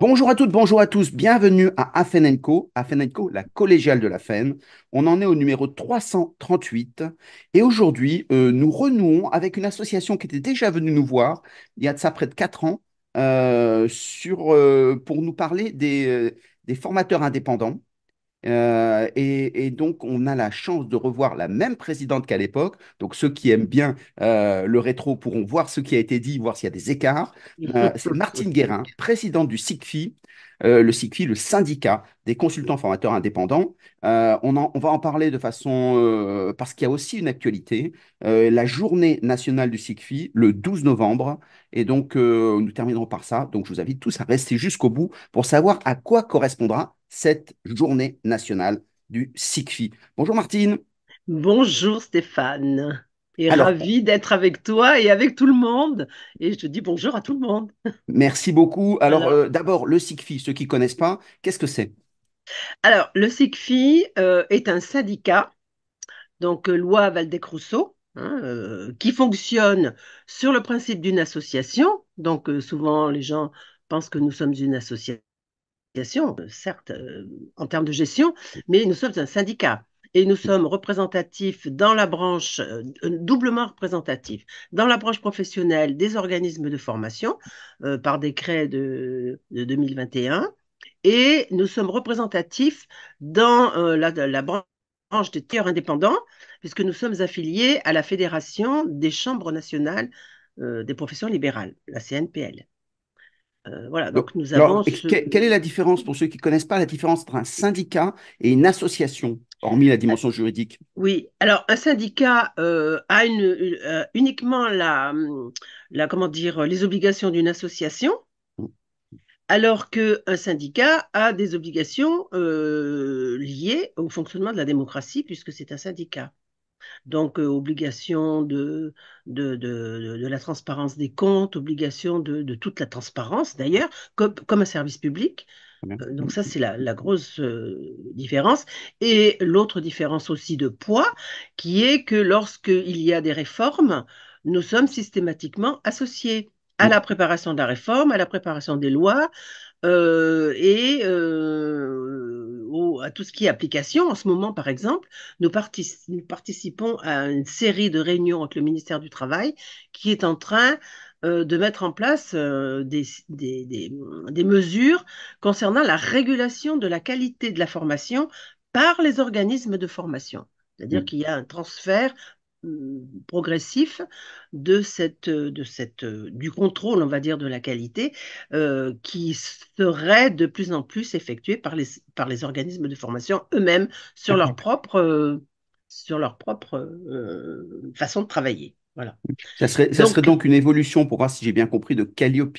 Bonjour à toutes, bonjour à tous, bienvenue à Afenenco, Afenenco, la collégiale de la FEN. On en est au numéro 338 et aujourd'hui, euh, nous renouons avec une association qui était déjà venue nous voir il y a de ça près de 4 ans euh, sur, euh, pour nous parler des formateurs indépendants euh, et, donc, on a la chance de revoir la même présidente qu'à l'époque. Donc, ceux qui aiment bien euh, le rétro pourront voir ce qui a été dit, voir s'il y a des écarts. Euh, c'est Martine Guérin, présidente du SICFI, le SICFI, le syndicat des consultants formateurs indépendants. on, va en parler de façon. parce qu'il y a aussi une actualité. la journée nationale du SICFI, le 12 novembre. Et donc, nous terminerons par ça. Donc, je vous invite tous à rester jusqu'au bout pour savoir à quoi correspondra cette journée nationale du SICFI. Bonjour Martine. Bonjour Stéphane. Et Alors, ravi d'être avec toi et avec tout le monde. Et je te dis bonjour à tout le monde. Merci beaucoup. Alors, euh, d'abord, le SICFI, ceux qui ne connaissent pas, qu'est-ce que c'est Alors, le SICFI euh, est un syndicat, donc euh, loi valdec hein, qui fonctionne sur le principe d'une association. Donc souvent les gens pensent que nous sommes une association. Euh, certes, euh, en termes de gestion, mais nous sommes un syndicat et nous sommes représentatifs dans la branche, euh, doublement représentatifs, dans la branche professionnelle des organismes de formation par décret de, 2021, et nous sommes représentatifs dans la, branche des tiers indépendants, puisque nous sommes affiliés à la Fédération des chambres nationales des professions libérales, la CNPL. Euh, donc, nous avons. Quelle est la différence, pour ceux qui ne connaissent pas, la différence entre un syndicat et une association, hormis la dimension juridique Oui, alors un syndicat euh, a une, euh, uniquement la, la, comment dire, les obligations d'une association, mm. alors qu'un syndicat a des obligations liées au fonctionnement de la démocratie, puisque c'est un syndicat donc euh, obligation de de, la transparence des comptes, obligation de, toute la transparence d'ailleurs, comme, un service public. Euh, donc ça, c'est la, la, grosse euh, différence. Et l'autre différence aussi de poids, qui est que lorsqu'il y a des réformes, nous sommes systématiquement associés à la préparation de la réforme, à la préparation des lois, euh, et euh, à tout ce qui est application. En ce moment, par exemple, nous, participons à une série de réunions avec le ministère du Travail qui est en train euh, de mettre en place des, mesures concernant la régulation de la qualité de la formation par les organismes de formation. C'est-à-dire mmh. qu'il y a un transfert euh, progressif de cette, euh, de cette, euh, du contrôle, on va dire, de la qualité qui serait de plus en plus effectué par les, par les organismes de formation eux-mêmes sur leur propre, sur leur propre façon de travailler. Voilà. Ça serait, donc, serait donc une évolution, pour voir si j'ai bien compris, de Calliope,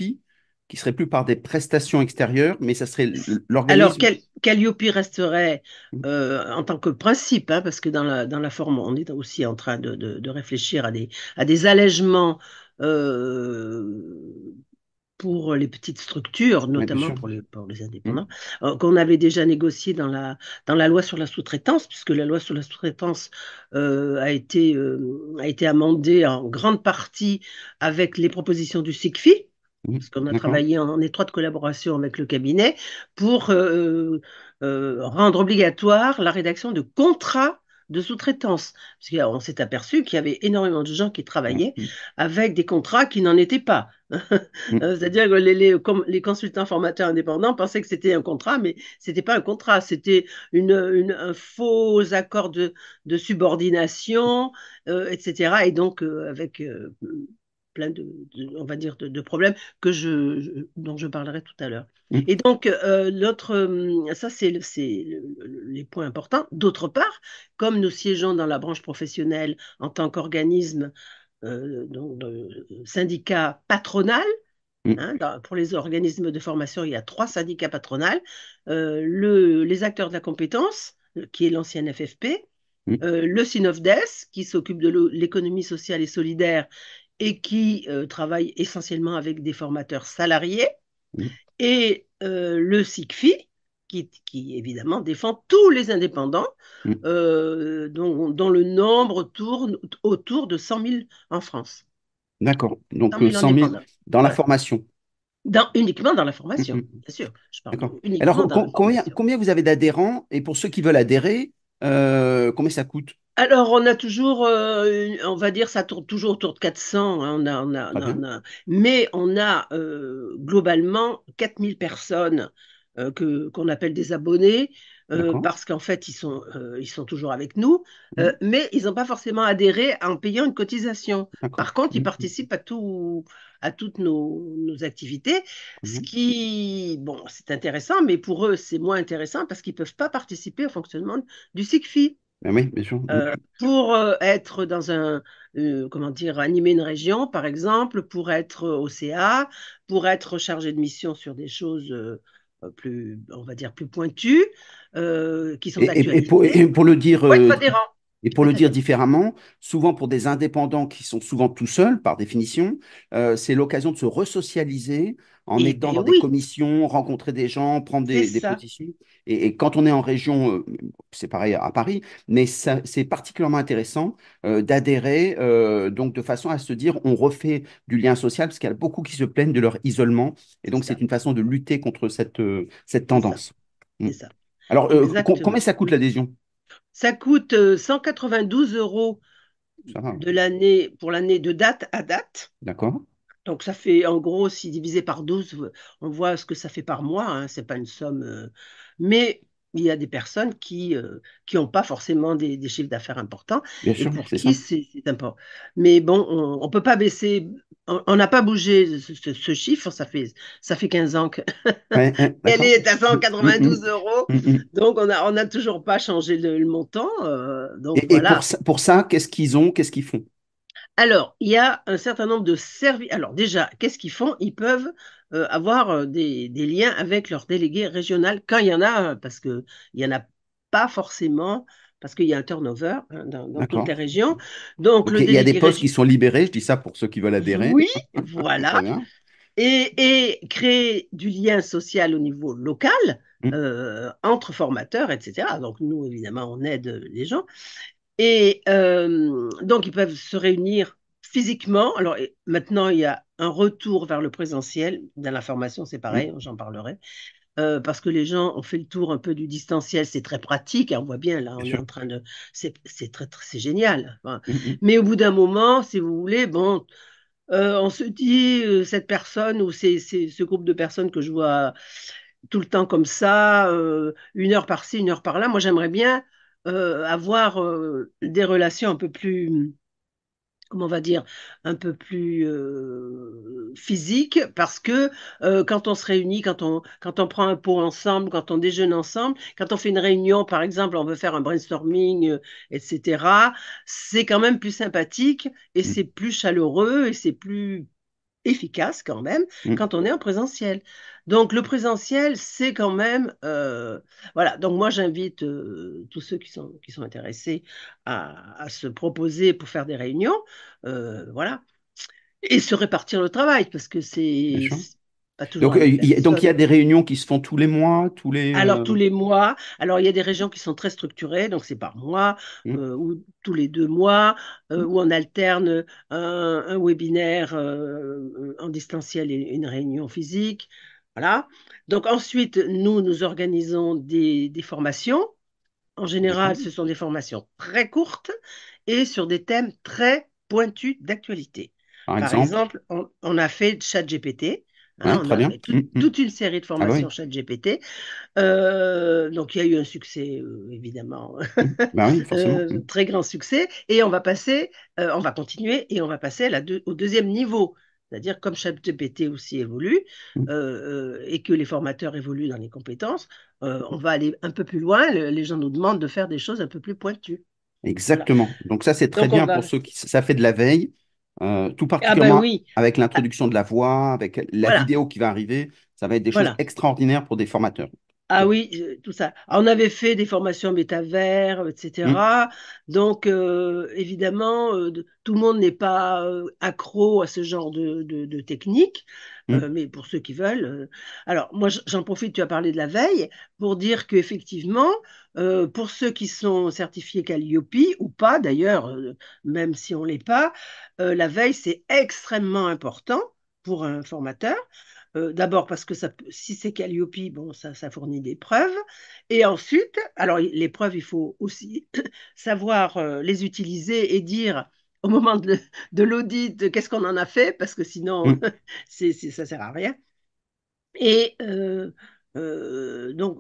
qui serait plus par des prestations extérieures, mais ça serait l'organisme. Alors, qu'Aliopi Calliope resterait euh, en tant que principe, hein, parce que dans la, dans la forme, on est aussi en train de, réfléchir à des, à des allègements euh, pour les petites structures, notamment pour les, les, indépendants, mmh. euh, qu'on avait déjà négocié dans la, dans la loi sur la sous-traitance, puisque la loi sur la sous-traitance a, été, a été amendée en grande partie avec les propositions du SICFI. Parce qu'on a travaillé en, étroite collaboration avec le cabinet pour euh, euh, rendre obligatoire la rédaction de contrats de sous-traitance. Parce qu'on s'est aperçu qu'il y avait énormément de gens qui travaillaient mm, mm. avec des contrats qui n'en étaient pas. Mm. Euh, c'est-à-dire que les, consultants formateurs indépendants pensaient que c'était un contrat, mais ce n'était pas un contrat, c'était un faux accord de, subordination, etc. Et donc, avec plein de, on va dire, de, problèmes que je, dont je parlerai tout à l'heure. Mmh. Et donc, euh, euh, ça, c'est les points importants. D'autre part, comme nous siégeons dans la branche professionnelle en tant qu'organisme, euh, syndicat patronal, mmh. hein, pour les organismes de formation, il y a trois syndicats patronaux le, les acteurs de la compétence, qui est l'ancienne FFP, mmh. le SINOFDES, qui s'occupe de l'économie sociale et solidaire et qui euh, travaille essentiellement avec des formateurs salariés, et euh, le SICFI, qui, évidemment défend tous les indépendants, euh, dont, le nombre tourne autour de 100 000 en France. D'accord, donc 100 000, dans la formation. uniquement dans la formation, bien sûr. Je Alors, combien, vous avez d'adhérents Et pour ceux qui veulent adhérer, combien ça coûte alors, on a toujours, euh, on va dire, ça tourne toujours autour de 400, hein, ah on a, mais on a euh, globalement 4000 personnes euh, que, qu'on appelle des abonnés, parce qu'en fait, ils sont, ils sont toujours avec nous, mais ils n'ont pas forcément adhéré en payant une cotisation. Par contre, ils mmh. participent à, tout, à toutes nos, activités, ce mmh. qui, bon, c'est intéressant, mais pour eux, c'est moins intéressant parce qu'ils ne peuvent pas participer au fonctionnement du SICFI. Ah euh, pour euh, être dans un, euh, comment dire, animer une région, par exemple, pour être au CA, pour être chargé de mission sur des choses plus, on va dire, plus pointues, qui sont actuelles et, pour, le dire. modérant. Et pour le dire différemment, souvent pour des indépendants qui sont souvent tout seuls, par définition, euh, c'est l'occasion de se resocialiser en eh étant ben dans des commissions, rencontrer des gens, prendre des, des positions. Et, quand on est en région, euh, c'est pareil à Paris, mais c'est particulièrement intéressant euh, d'adhérer, donc de façon à se dire on refait du lien social, parce qu'il y a beaucoup qui se plaignent de leur isolement. Et donc c'est une façon de lutter contre cette, tendance. C'est mm. Alors, combien ça coûte l'adhésion ça coûte 192 euh, euros de l'année pour l'année de date à date. D'accord. Donc ça fait en gros, si divisé par 12, on voit ce que ça fait par mois. Ce hein, c'est pas une somme. Euh, mais il y a des personnes qui n'ont euh, pas forcément des, chiffres d'affaires importants. Bien sûr, c'est important. Mais bon, on ne peut pas baisser. On n'a pas bougé ce, chiffre, ça fait, ça fait 15 ans qu'elle est à 192 euros, mm, mm, mm, donc on n'a on toujours pas changé le, montant. Euh, et, pour ça qu'est-ce qu'ils ont, qu'est-ce qu'ils font alors, il y a un certain nombre de services. Alors déjà, qu'est-ce qu'ils font Ils peuvent euh, avoir euh, des, liens avec leur délégués régional quand il y en a, euh, parce qu'il n'y en a pas forcément parce qu'il y a un turnover hein, dans, toutes les régions. Donc, il y a des postes qui sont libérés, je dis ça pour ceux qui veulent adhérer. Oui, voilà. Et, créer du lien social au niveau local, mmh. entre formateurs, etc. Donc, nous, évidemment, on aide les gens. Et euh, donc, ils peuvent se réunir physiquement. Alors, maintenant, il y a un retour vers le présentiel. Dans la formation, c'est pareil, j'en parlerai. Euh, parce que les gens ont fait le tour un peu du distanciel, c'est très pratique, hein, on voit bien là, on est en train de, c'est très, c'est génial. Hein. Mmh, mmh. Mais au bout d'un moment, si vous voulez, bon, euh, on se dit cette personne ou ce groupe de personnes que je vois tout le temps comme ça, une heure par-ci, une heure par-là. Moi, j'aimerais bien euh, avoir euh, des relations un peu plus, comment on va dire, un peu plus euh, physiques, parce que quand on se réunit, quand on, quand on prend un pot ensemble, quand on déjeune ensemble, quand on fait une réunion, par exemple, on veut faire un brainstorming, etc., c'est quand même plus sympathique et mmh. c'est plus chaleureux et c'est plus efficace quand même mmh. quand on est en présentiel. Donc le présentiel, c'est quand même... Euh, voilà, donc moi j'invite euh, tous ceux qui sont, qui sont intéressés à, se proposer pour faire des réunions. Euh, voilà. Et se répartir le travail, parce que c'est Hein, euh, donc, il y a des réunions qui se font tous les mois, tous les. Euh Alors tous les mois. Alors il y a des régions qui sont très structurées, donc c'est par mois mmh. euh, ou tous les deux mois, mmh. où on alterne un, webinaire en distanciel et une réunion physique. Voilà. Donc ensuite, nous nous organisons des, formations. En général, ce sont des formations très courtes et sur des thèmes très pointus d'actualité. Par, exemple, on, a fait ChatGPT. Hein, on a hum, hum. toute une série de ah formations ah, GPT. ChatGPT. Euh, donc, il y a eu un succès, euh, évidemment, hum, bah oui, euh, très grand succès. Et on va passer, on va continuer et on va passer au deuxième niveau. C'est-à-dire, comme ChatGPT aussi évolue et que les formateurs évoluent dans les compétences, on va aller un peu plus loin. les gens nous demandent de faire des choses un peu plus pointues. Exactement. Donc ça, c'est très bien pour ceux qui... Ça fait de la veille. Euh, tout ah, particulièrement bah avec l'introduction de la voix, avec la vidéo qui va arriver. Ça va être des choses extraordinaires pour des formateurs. Ah oui, tout ça. Ah, on avait fait des formations métavers, etc. Mm. Donc, euh, évidemment, euh, tout le monde n'est pas accro à ce genre de, technique, mm. mais pour ceux qui veulent. alors, moi, j'en profite, tu as parlé de la veille, pour dire qu'effectivement, euh, pour ceux qui sont certifiés Calliope ou pas, d'ailleurs, euh, même si on ne l'est pas, euh, la veille, c'est extrêmement important pour un formateur. D'abord parce que ça, si c'est Calliope, bon, ça, ça fournit des preuves. Et ensuite, alors les preuves, il faut aussi savoir les utiliser et dire au moment de, l'audit qu'est-ce qu'on en a fait, parce que sinon, mm. ça ne sert à rien. Et euh, donc,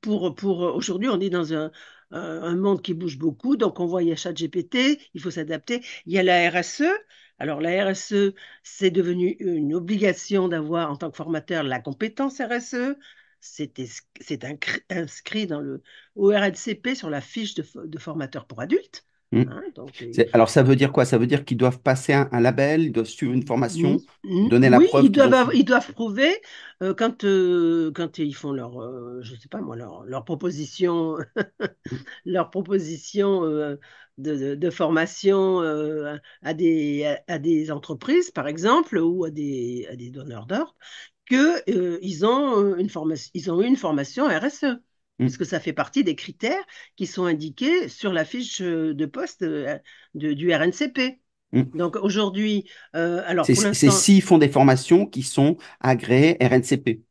pour, pour aujourd'hui, on est dans un, un, monde qui bouge beaucoup. Donc, on voit, il y a ChatGPT, il faut s'adapter. Il y a la RSE. Alors, la RSE, c'est devenu une obligation d'avoir en tant que formateur la compétence RSE. C'est inscrit dans le ORNCP sur la fiche de formateur pour adultes. Hmm. Hein, alors ça veut dire quoi Ça veut dire qu'ils doivent passer un, label, ils doivent suivre une formation, donner la preuve. Ils doivent, ils doivent prouver euh, euh, quand, ils font leur, euh, je sais pas moi, leur, proposition, leur proposition de, formation à, des, entreprises par exemple ou à des, à des donneurs d'ordre qu'ils ont ils ont eu une formation RSE. Mmh. parce que ça fait partie des critères qui sont indiqués sur la fiche euh, de poste euh, du RNCP. Mmh. Donc aujourd'hui, euh, alors c'est s'ils font des formations qui sont agréées RNCP,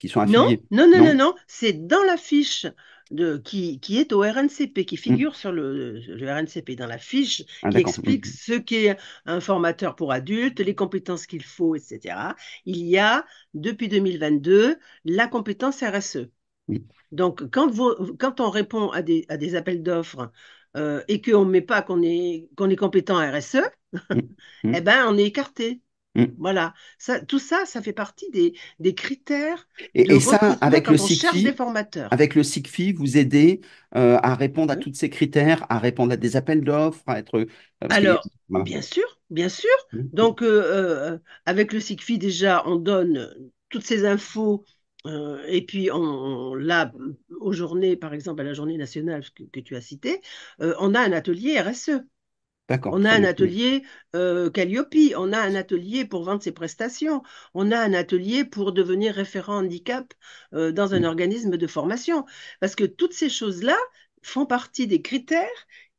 qui sont affiliées Non, non, non, non, non. c'est dans la fiche de, qui, qui, est au RNCP, qui mmh. figure sur le, RNCP, dans la fiche, ah, qui explique ce qu'est un formateur pour adultes, les compétences qu'il faut, etc. Il y a, depuis 2022, la compétence RSE. Donc, quand, on répond à des, appels d'offres euh, et qu'on ne met pas qu'on est, qu'on est compétent à RSE, mmh. eh mmh. ben, on est écarté. Mmh. Voilà. tout ça, ça fait partie des, critères. Et, ça, avec le, formateurs. avec le SICFI, vous aidez euh, à répondre à tous ces critères, à répondre à des appels d'offres, à être. Euh, Alors, bien sûr, bien sûr. Donc, avec le SICFI, déjà, on donne toutes ces infos euh, et puis, là, aux journées, par exemple, à la journée nationale que, tu as citée, euh, on a un atelier RSE. On a un atelier euh, Calliope, on a un atelier pour vendre ses prestations, on a un atelier pour devenir référent handicap dans un organisme de formation. Parce que toutes ces choses-là font partie des critères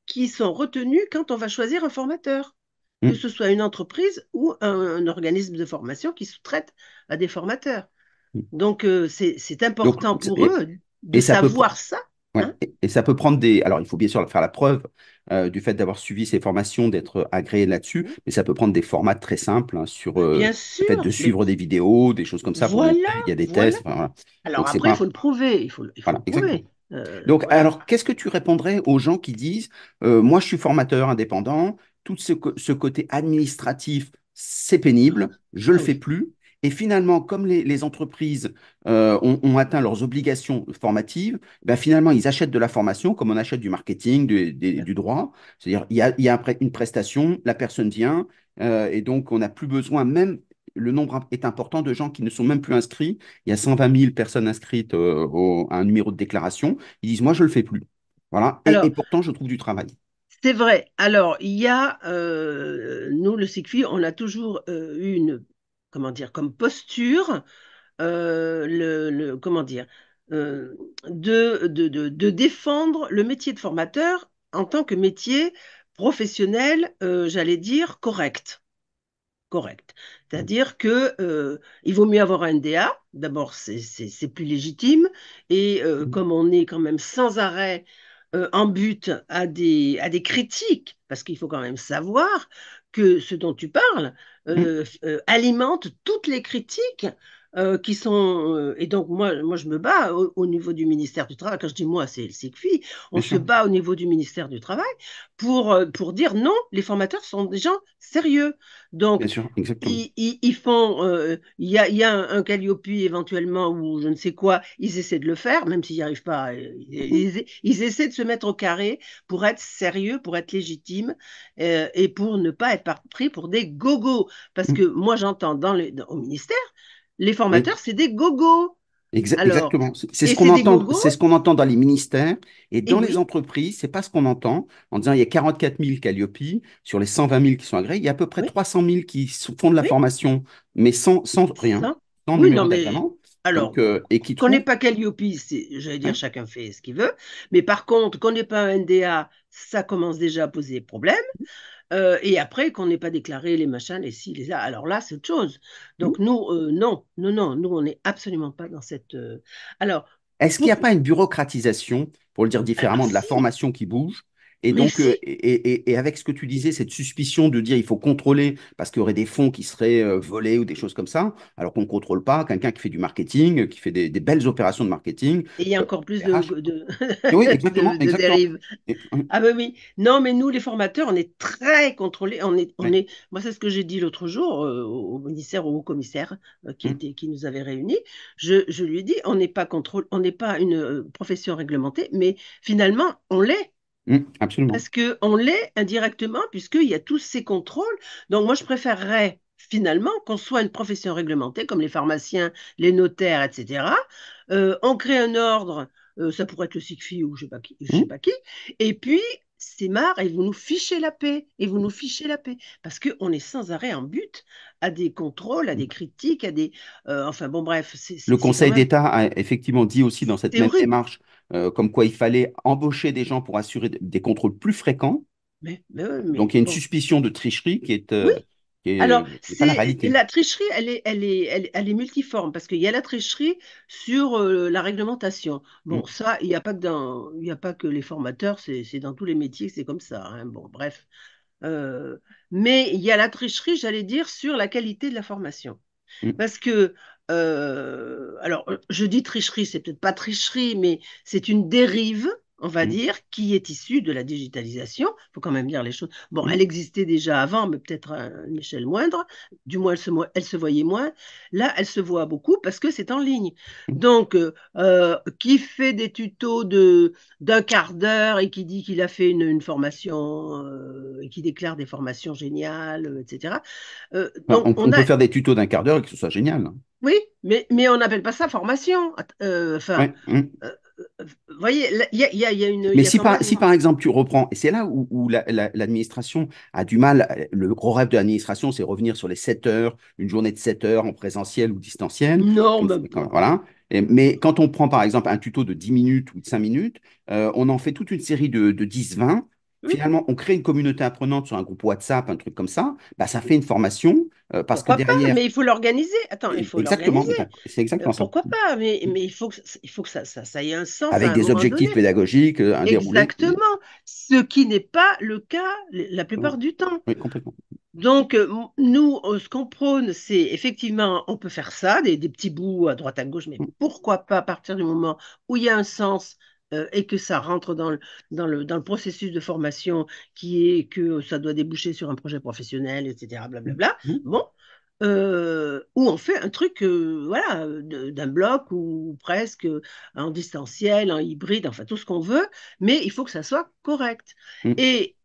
qui sont retenus quand on va choisir un formateur que mmh. ce soit une entreprise ou un, un organisme de formation qui sous-traite à des formateurs. Donc, euh, c'est important pour eux de savoir ça. Hein. et, ça peut prendre des. Alors, il faut bien sûr faire la preuve euh, du fait d'avoir suivi ces formations, d'être agréé là-dessus, mmh. mais ça peut prendre des formats très simples hein, sur bah, euh, le fait de suivre des vidéos, des choses comme ça. Il y a des tests. Alors, après, il faut le prouver. Il faut, prouver. Donc, alors, qu'est-ce que tu répondrais aux gens qui disent Moi, je suis formateur indépendant, tout ce, ce côté administratif, c'est pénible, je ne le ah fais plus, et finalement, comme les, entreprises euh, ont, atteint leurs obligations formatives, ben finalement, ils achètent de la formation comme on achète du marketing, du, droit. C'est-à-dire, il y a, une prestation, la personne vient, euh, et donc on n'a plus besoin, même le nombre est important de gens qui ne sont même plus inscrits. Il y a 120 000 personnes inscrites euh, à un numéro de déclaration. Ils disent, moi, je ne le fais plus. Voilà. Et, pourtant, je trouve du travail. C'est vrai. Alors, il y a, nous, le SICFI, on a toujours eu une comment dire, comme posture, euh, le, comment dire, euh, de, de, défendre le métier de formateur en tant que métier professionnel, euh, j'allais dire, correct. Correct. C'est-à-dire que il vaut mieux avoir un NDA. D'abord, c'est plus légitime. Et mmh. comme on est quand même sans arrêt en but à des, à des critiques, parce qu'il faut quand même savoir que ce dont tu parles mmh. euh, euh, alimente toutes les critiques euh, qui sont. Euh, et donc, moi, moi, je me bats au, niveau du ministère du Travail. Quand je dis moi, c'est le SICFI. On se bat au niveau du ministère du Travail pour, euh, pour dire non, les formateurs sont des gens sérieux. Donc, ils, ils, font. Il y, a, y a, un, un éventuellement ou je ne sais quoi. Ils essaient de le faire, même s'ils n'y arrivent pas. Mmh. Ils, essaient de se mettre au carré pour être sérieux, pour être légitime et pour ne pas être pris pour des gogos. Parce mmh. que moi, j'entends dans, au ministère, les formateurs, c'est des gogos. exactement. C'est ce qu'on entend, c'est ce qu'on entend dans les ministères et dans eh les entreprises. entreprises. C'est pas ce qu'on entend en disant il y a 44 000 Calliope sur les 120 000 qui sont agréés. Il y a à peu près 300 000 qui font de la formation, mais sans, rien, sans non, Alors, euh, qu'on n'est pas Calliope, j'allais dire, chacun fait ce qu'il veut. Mais par contre, qu'on n'est pas un NDA, ça commence déjà à poser problème. Euh, et après qu'on n'ait pas déclaré les machins, les si, les a. Alors là, c'est autre chose. Donc mmh. nous, euh, non, non, non, nous, on n'est absolument pas dans cette. Euh, alors. Est-ce qu'il n'y a pas une bureaucratisation, pour le dire ah, différemment, de la formation qui bouge et donc, euh, et, avec ce que tu disais, cette suspicion de dire il faut contrôler parce qu'il y aurait des fonds qui seraient euh, volés ou des choses comme ça, alors qu'on ne contrôle pas quelqu'un qui fait du marketing, qui fait des, belles opérations de marketing. Et il y a euh, encore plus de, oui, exactement, exactement. dérives. Ah ben oui, non, mais nous, les formateurs, on est très contrôlés. On est, on est... Moi, c'est ce que j'ai dit l'autre jour au ministère, au commissaire qui, mmh. était, qui nous avait réunis. Je, je lui ai dit on n'est pas, contrôle... on n'est pas une profession réglementée, mais finalement, on l'est Mmh, absolument. Parce qu'on l'est indirectement, puisqu'il y a tous ces contrôles. Donc, moi, je préférerais finalement qu'on soit une profession réglementée, comme les pharmaciens, les notaires, etc. Euh, on crée un ordre, euh, ça pourrait être le SICFI ou je ne sais, mmh. pas qui, et puis c'est marre et vous nous fichez la paix, et vous nous fichez la paix, parce qu'on est sans arrêt en but à des contrôles, à des mmh. critiques, à des... Euh, enfin bon, bref. le Conseil d'État a effectivement dit aussi dans cette même démarche euh, comme quoi il fallait embaucher des gens pour assurer des contrôles plus fréquents. Donc il y a une suspicion de tricherie qui est... Euh, oui. Et Alors, la, tricherie, elle est, elle est, elle, est multiforme parce qu'il y a la tricherie sur euh, la réglementation. Bon, mm. ça, il n'y a pas que il a pas que les formateurs, c'est dans tous les métiers, c'est comme ça. Hein. Bon, bref. Euh, mais il y a la tricherie, j'allais dire, sur la qualité de la formation. Mm. Parce que euh, alors je dis tricherie, c'est peut-être pas tricherie, mais c'est une dérive, on va mmh. dire, qui est issue de la digitalisation. Il faut quand même dire les choses. Bon, mmh. elle existait déjà avant, mais peut-être à une échelle moindre. Du moins, elle se, voyait moins. Là, elle se voit beaucoup parce que c'est en ligne. Mmh. Donc, euh, euh, qui fait des tutos de, d'un quart d'heure et qui dit qu'il a fait une, formation et qui déclare des formations géniales, etc. on, peut faire des tutos d'un quart d'heure et que ce soit génial. Oui, mais, mais on n'appelle pas ça formation. Euh, hum. euh, euh, vous voyez, il y, a une. Mais si, par, si par exemple tu reprends, et c'est là où, l'administration a du mal, le gros rêve de l'administration, c'est revenir sur les 7 heures, une journée de 7 heures en présentiel ou distanciel. Non, bah, voilà. mais quand on prend par exemple un tuto de 10 minutes ou de 5 minutes, on en fait toute une série de, 10-20. Finalement, on crée une communauté apprenante sur un groupe WhatsApp, un truc comme ça. Bah, ça fait une formation euh, pourquoi pas, mais il faut l'organiser. Attends, il faut exactement, C'est exactement euh, ça. Pourquoi pas mais, mais, il faut que, il faut que ça, ça, ait un sens. Avec des objectifs pédagogiques, euh, un Exactement. Ce qui n'est pas le cas la plupart du temps. Oui, complètement. Donc, nous, ce qu'on prône, c'est effectivement, on peut faire ça, des, des, petits bouts à droite, à gauche, mais mmh. pourquoi pas à partir du moment où il y a un sens, euh, et que ça rentre dans le, dans, le, dans le processus de formation qui est que ça doit déboucher sur un projet professionnel, etc., mmh. blablabla, mmh. bon, euh, où on fait un truc euh, voilà, d'un bloc ou presque en distanciel, en hybride, enfin tout ce qu'on veut, mais il faut que ça soit correct. Mmh. Et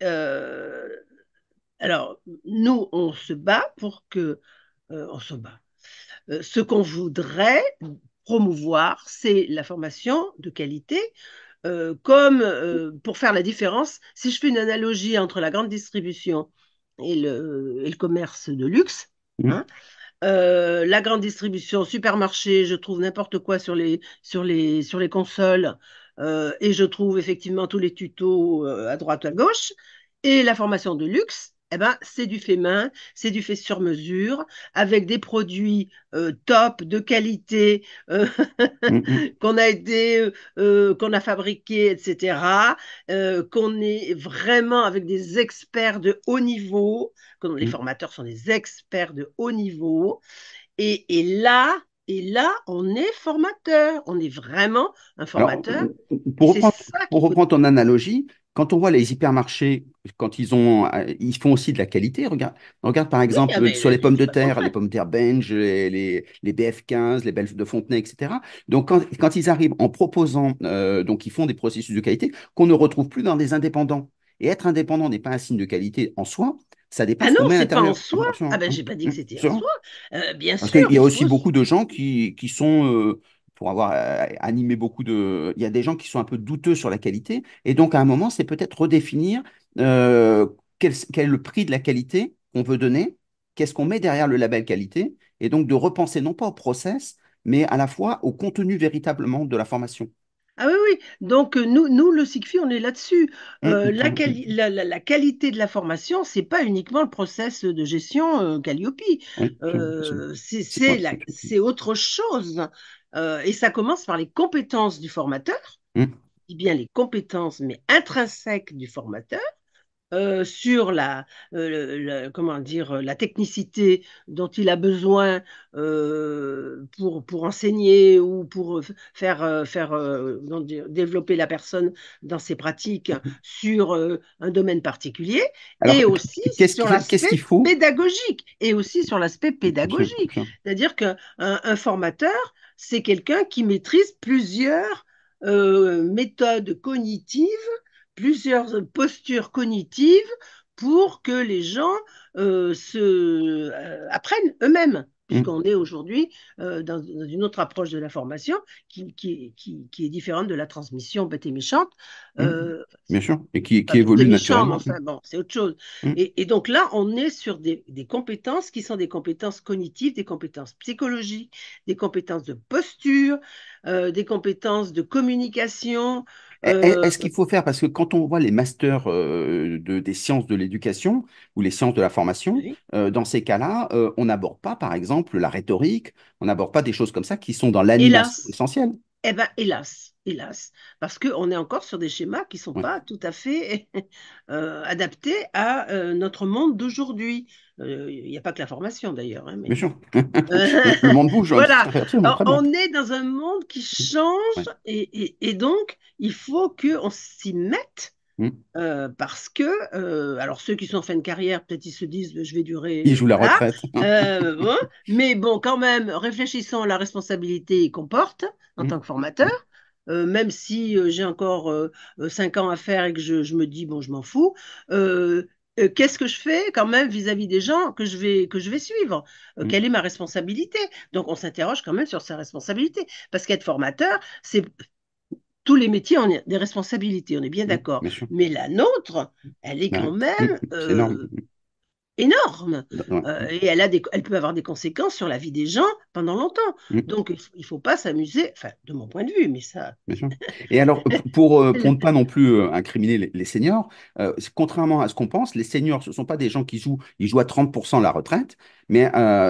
alors, nous, on se bat pour que... on se bat. ce qu'on voudrait promouvoir, c'est la formation de qualité. Euh, comme euh, pour faire la différence, si je fais une analogie entre la grande distribution et le, commerce de luxe, mmh. hein, euh, la grande distribution, supermarché, je trouve n'importe quoi sur les, sur les, sur les consoles et je trouve effectivement tous les tutos à droite, à gauche. Et la formation de luxe, eh ben, c'est du fait main, c'est du fait sur mesure, avec des produits euh, top, de qualité, euh, mmh, mmh. qu'on a aidé, euh, qu'on a fabriqué, etc., qu'on est vraiment avec des experts de haut niveau, les mmh. formateurs sont des experts de haut niveau. Et, là, et là, on est formateur, on est vraiment un formateur. pour reprendre, ton analogie, quand on voit les hypermarchés, quand ils ont, euh, ils font aussi de la qualité. Regarde, regarde par exemple sur les pommes de terre, les pommes de terre Benj, les, BF15, les Belles de Fontenay, etc. Donc quand, ils arrivent en proposant, euh, donc ils font des processus de qualité qu'on ne retrouve plus dans des indépendants. Et être indépendant n'est pas un signe de qualité en soi, ça dépend ah non, c'est pas en soi. Ah ben, j'ai pas dit que hein, c'était en soi. Euh, bien Parce sûr. Il y a aussi beaucoup de gens qui, qui sont pour avoir euh, animé beaucoup de... Il y a des gens qui sont un peu douteux sur la qualité. Et donc, à un moment, c'est peut-être redéfinir euh, quel, est le prix de la qualité qu'on veut donner, qu'est-ce qu'on met derrière le label qualité, et donc de repenser non pas au process, mais à la fois au contenu véritablement de la formation. Ah oui, oui. Donc, euh, nous, nous le SIGFI, on est là-dessus. Mmh, mmh, mmh, la, qualité de la formation, ce n'est pas uniquement le process de gestion euh, Calliope. c'est autre chose. Euh, et ça commence par les compétences du formateur, mm. et bien les compétences, mais intrinsèques du formateur, euh, sur la, euh, comment dire la technicité dont il a besoin pour, pour enseigner ou pour faire faire développer la personne dans ses pratiques sur un domaine particulier et aussi sur l'aspect pédagogique et aussi sur l'aspect pédagogique c'est-à-dire qu'un un formateur c'est quelqu'un qui maîtrise plusieurs euh, méthodes cognitives, plusieurs postures cognitives pour que les gens euh, se, euh, apprennent eux-mêmes. Mmh. puisqu'on est aujourd'hui euh, dans, une autre approche de la formation qui, qui, qui, qui est différente de la transmission bête et méchante. Mmh. Euh, Bien sûr, et qui, évolue naturellement. c'est autre chose. Mmh. Et, et, donc là, on est sur des, des, compétences qui sont des compétences cognitives, des compétences psychologiques, des compétences de posture, euh, des compétences de communication, eh, eh, euh, est-ce qu'il faut faire, parce que quand on voit les masters euh, de, des sciences de l'éducation ou les sciences de la formation, euh, dans ces cas-là, on n'aborde pas, par exemple, la rhétorique, on n'aborde pas des choses comme ça qui sont dans l'animation essentielle. Eh bien, hélas, hélas, parce qu'on est encore sur des schémas qui ne sont pas tout à fait euh, adaptés à euh, notre monde d'aujourd'hui. Il euh, n'y a pas que la formation d'ailleurs. Hein, bien sûr. le monde bouge. Hein, voilà. on est dans un monde qui change et, et, donc il faut qu'on s'y mette Hmm. Euh, parce que, euh, alors ceux qui sont en fin de carrière, peut-être ils se disent je vais durer. Ils jouent la retraite. Euh, mais bon, quand même, réfléchissons à la responsabilité qu'on porte en hmm. tant que formateur. même si j'ai encore 5 ans à faire et que je, me dis, bon, je m'en fous, qu'est-ce que je fais quand même vis-à-vis des gens que je vais, que je vais suivre hmm. Quelle est ma responsabilité Donc on s'interroge quand même sur sa responsabilité. Parce qu'être formateur, c'est tous les métiers ont des responsabilités, on est bien d'accord. mais la nôtre, elle est quand même énorme. Bah, euh, et elle, a des, elle peut avoir des conséquences sur la vie des gens pendant longtemps. Mm. Donc, il ne faut, pas s'amuser, de mon point de vue, mais ça. Et alors, euh, pour, ne pas non plus euh, incriminer les, seniors, contrairement à ce qu'on pense, les seniors, ce ne sont pas des gens qui jouent, ils jouent à 30% la retraite, mais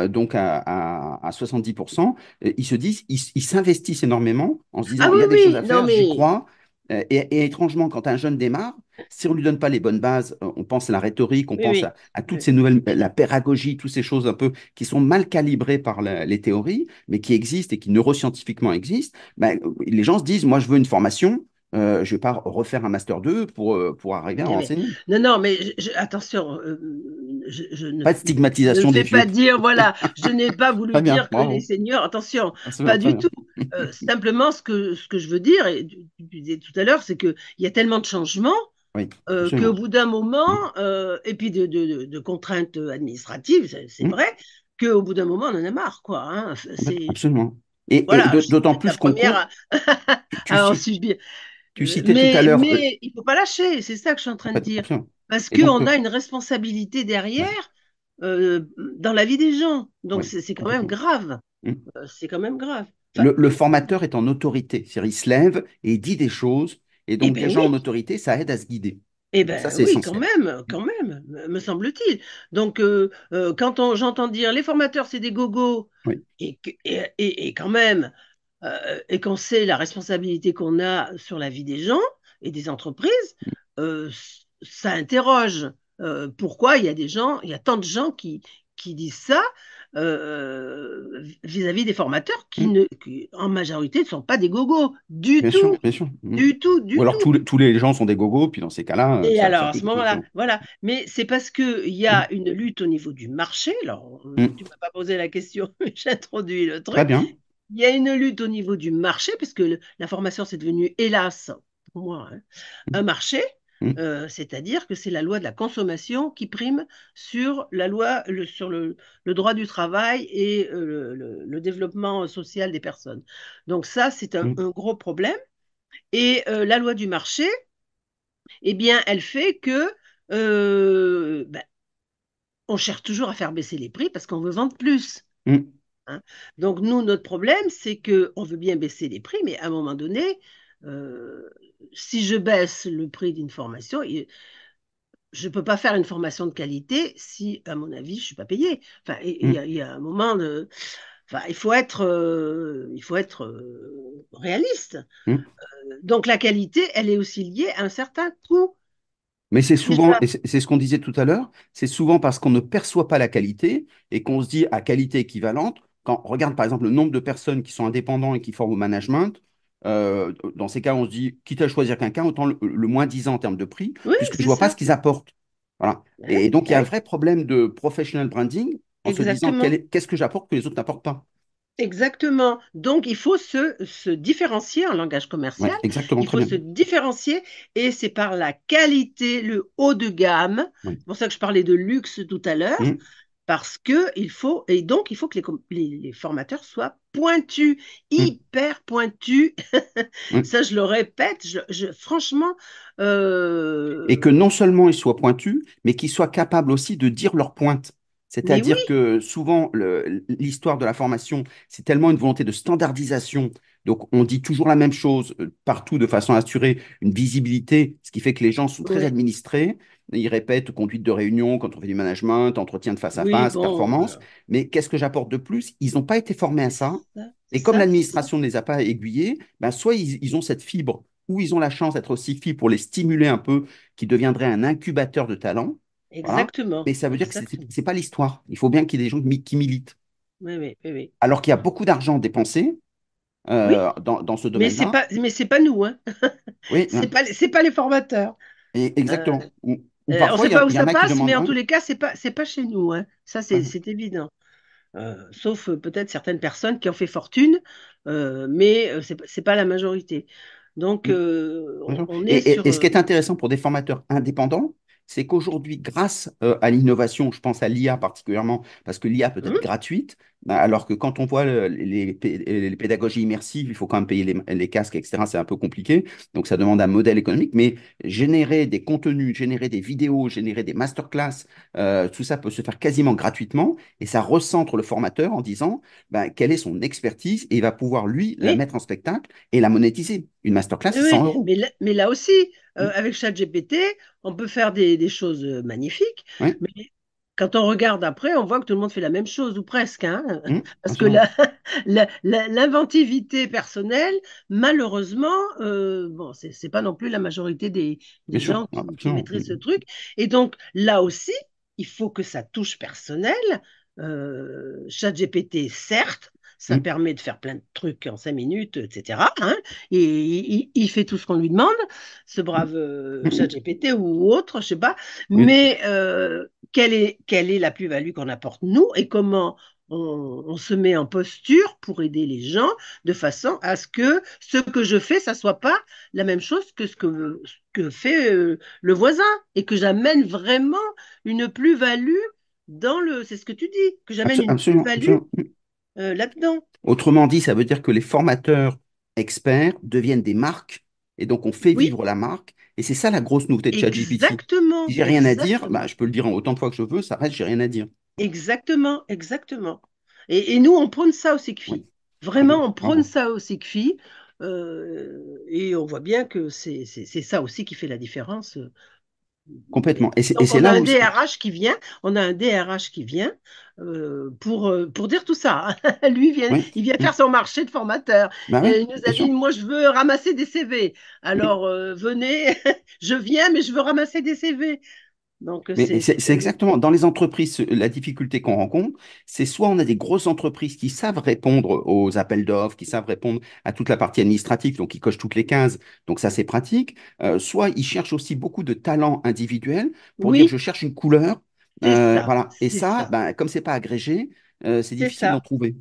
donc à, à, 70%, ils se disent, ils s'investissent énormément en se disant, ah il y a des choses à faire, j'y crois. et, étrangement, quand un jeune démarre, si on ne lui donne pas les bonnes bases, euh, on pense à la rhétorique, on pense À, à, toutes ces nouvelles, euh, la pédagogie, toutes ces choses un peu qui sont mal calibrées par les théories, mais qui existent et qui neuroscientifiquement existent, ben, euh, les gens se disent, moi je veux une formation, je ne vais pas refaire un Master 2 pour, pour arriver à enseigner. Non, non, mais attention, je, ne, pas de stigmatisation des pas dire, voilà, je n'ai pas voulu dire que les seniors... attention, ah, pas du tout. simplement, ce que, ce que je veux dire, et tu disais tout à l'heure, c'est qu'il y a tellement de changements oui, euh, qu'au bout d'un moment, euh, et puis de, contraintes administratives, c'est vrai vrai, qu'au bout d'un moment, on en a marre. Quoi, hein. bah, Absolument. Et, d'autant plus qu'on. Première tu, à en subir. Tu euh, citais tout à l'heure. Mais il ne faut pas lâcher, c'est ça que je suis en train de dire. Parce qu'on euh, a une responsabilité derrière dans la vie des gens. Donc c'est quand même grave. Mmh. C'est quand même grave. le, le, formateur est en autorité. cest il se lève et il dit des choses et eh donc, les gens en autorité, ça aide à se guider. Eh bien, oui, quand même, mm. quand même, me semble-t-il. Donc, euh, euh, quand j'entends dire les formateurs, c'est des gogos, et, quand même, euh, et qu'on sait la responsabilité qu'on a sur la vie des gens et des entreprises, mm. ça interroge pourquoi il y a des gens, il y tant de gens qui, qui disent ça. Euh, euh, vis-à-vis des formateurs qui, mm. ne, en majorité, ne sont pas des gogos du tout. Sûr, bien mm. Du tout, du Ou alors tous les, gens sont des gogos, puis dans ces cas-là. Euh, Et alors, à ce moment-là, voilà. Mais c'est parce qu'il y a mm. une lutte au niveau du marché. Alors, tu ne m'as pas posé la question, mais j'introduis le truc. Très bien. Il y a une lutte au niveau du marché, puisque que la formation, c'est devenu, hélas, pour moi, hein, un marché. Mmh. Euh, c'est-à-dire que c'est la loi de la consommation qui prime sur la loi, le, sur le, droit du travail et euh, le, développement social des personnes. Donc ça, c'est un, mmh. gros problème. Et euh, la loi du marché, eh bien, elle fait que ben, on cherche toujours à faire baisser les prix parce qu'on veut vendre plus. Mmh. Hein. Donc nous, notre problème, c'est que on veut bien baisser les prix, mais à un moment donné, euh, si je baisse le prix d'une formation, je ne peux pas faire une formation de qualité si, à mon avis, je ne suis pas payé. Enfin, il y, a un moment de. Enfin, il faut être, euh, il faut être euh, réaliste. Hmm. donc la qualité, elle est aussi liée à un certain coût. Mais c'est souvent, c'est ce qu'on disait tout à l'heure, c'est souvent parce qu'on ne perçoit pas la qualité et qu'on se dit à qualité équivalente, quand on regarde par exemple le nombre de personnes qui sont indépendants et qui forment au management, euh, dans ces cas, on se dit, quitte à choisir quelqu'un, autant le, moins disant en termes de prix, puisque je ne vois pas ce qu'ils apportent. Voilà. et donc, il y a un vrai problème de professional branding en se disant qu'est-ce que j'apporte que les autres n'apportent pas. Exactement. Donc, il faut se, différencier en langage commercial. exactement, il faut se différencier et c'est par la qualité, le haut de gamme. C'est pour ça que je parlais de luxe tout à l'heure. Mmh parce que il faut et donc il faut que les, formateurs soient pointus, mm. hyper pointus. Mm. Ça, je le répète, je, franchement. Euh, et que non seulement ils soient pointus, mais qu'ils soient capables aussi de dire leur pointe. C'est-à-dire que souvent, l'histoire de la formation, c'est tellement une volonté de standardisation donc, on dit toujours la même chose euh, partout de façon à assurer une visibilité, ce qui fait que les gens sont très administrés. Ils répètent conduite de réunion, quand on fait du management, entretien de face à face, performance. Mais qu'est-ce que j'apporte de plus Ils n'ont pas été formés à ça. Et comme l'administration ne les a pas aiguillés, ben soit ils, ont cette fibre ou ils ont la chance d'être aussi fiers pour les stimuler un peu, qui deviendrait un incubateur de talent. Exactement. Mais ça veut dire que ce n'est pas l'histoire. Il faut bien qu'il y ait des gens qui militent. Oui, oui, oui. Alors qu'il y a beaucoup d'argent dépensé, euh, dans, ce domaine. -là. Mais c'est pas, pas nous, hein. Oui. c'est pas, les formateurs. exactement. Euh, euh, on ne sait pas où ça passe, mais en tous les cas, c'est pas, c'est pas chez nous, hein. Ça, c'est, ah. évident. sauf peut-être certaines personnes qui ont fait fortune, mais c'est, n'est pas la majorité. Donc, mmh. on, est et ce qui est intéressant pour des formateurs indépendants, c'est qu'aujourd'hui, grâce euh, à l'innovation, je pense à l'IA particulièrement, parce que l'IA peut être mmh. gratuite, bah, alors que quand on voit euh, euh, les, pédagogies immersives, il faut quand même payer les, casques, etc. C'est un peu compliqué, donc ça demande un modèle économique, mais générer des contenus, générer des vidéos, générer des masterclass, tout ça peut se faire quasiment gratuitement, et ça recentre le formateur en disant bah, quelle est son expertise, et il va pouvoir, lui, la mettre en spectacle et la monétiser. Une masterclass, oui, mais là aussi, euh, avec ChatGPT, on peut faire des, choses euh, magnifiques, mais quand on regarde après, on voit que tout le monde fait la même chose, ou presque, hein, mmh, parce que l'inventivité personnelle, malheureusement, euh, bon, ce n'est pas non plus la majorité des, gens qui, maîtrisent ce truc. Et donc, là aussi, il faut que ça touche personnel. ChatGPT, certes, ça mmh. permet de faire plein de trucs en cinq minutes, etc. et hein. il, fait tout ce qu'on lui demande, ce mmh. brave euh, chat GPT ou autre, je ne sais pas. Mais euh, quelle, est, quelle est la plus-value qu'on apporte nous et comment on, se met en posture pour aider les gens de façon à ce que ce que je fais, ça soit pas la même chose que ce que, que fait euh, le voisin et que j'amène vraiment une plus-value dans le. C'est ce que tu dis, que j'amène une plus-value euh, là-dedans. Autrement dit, ça veut dire que les formateurs experts deviennent des marques et donc on fait vivre la marque. Et c'est ça la grosse nouveauté de ChatGPT. Exactement. j'ai rien à dire, bah, je peux le dire autant de fois que je veux, ça reste, j'ai rien à dire. Exactement, exactement. Et, nous, on prône ça au CQI. Vraiment, ah on prône ça au CQI. Euh, et on voit bien que c'est ça aussi qui fait la différence euh, Complètement. Et c'est, on a un DRH qui vient, on a un DRH qui vient euh, pour, euh, pour dire tout ça. Lui, il vient, il vient mm. faire son marché de formateur. Bah il nous a dit, moi, je veux ramasser des CV. Mm. Alors, euh, venez, je viens, mais je veux ramasser des CV c'est exactement dans les entreprises la difficulté qu'on rencontre, c'est soit on a des grosses entreprises qui savent répondre aux appels d'offres, qui savent répondre à toute la partie administrative, donc ils cochent toutes les 15, donc ça c'est pratique. Euh, soit ils cherchent aussi beaucoup de talents individuels pour dire je cherche une couleur, euh, voilà. Et ça, comme Ben, comme c'est pas agrégé, euh, c'est difficile d'en trouver.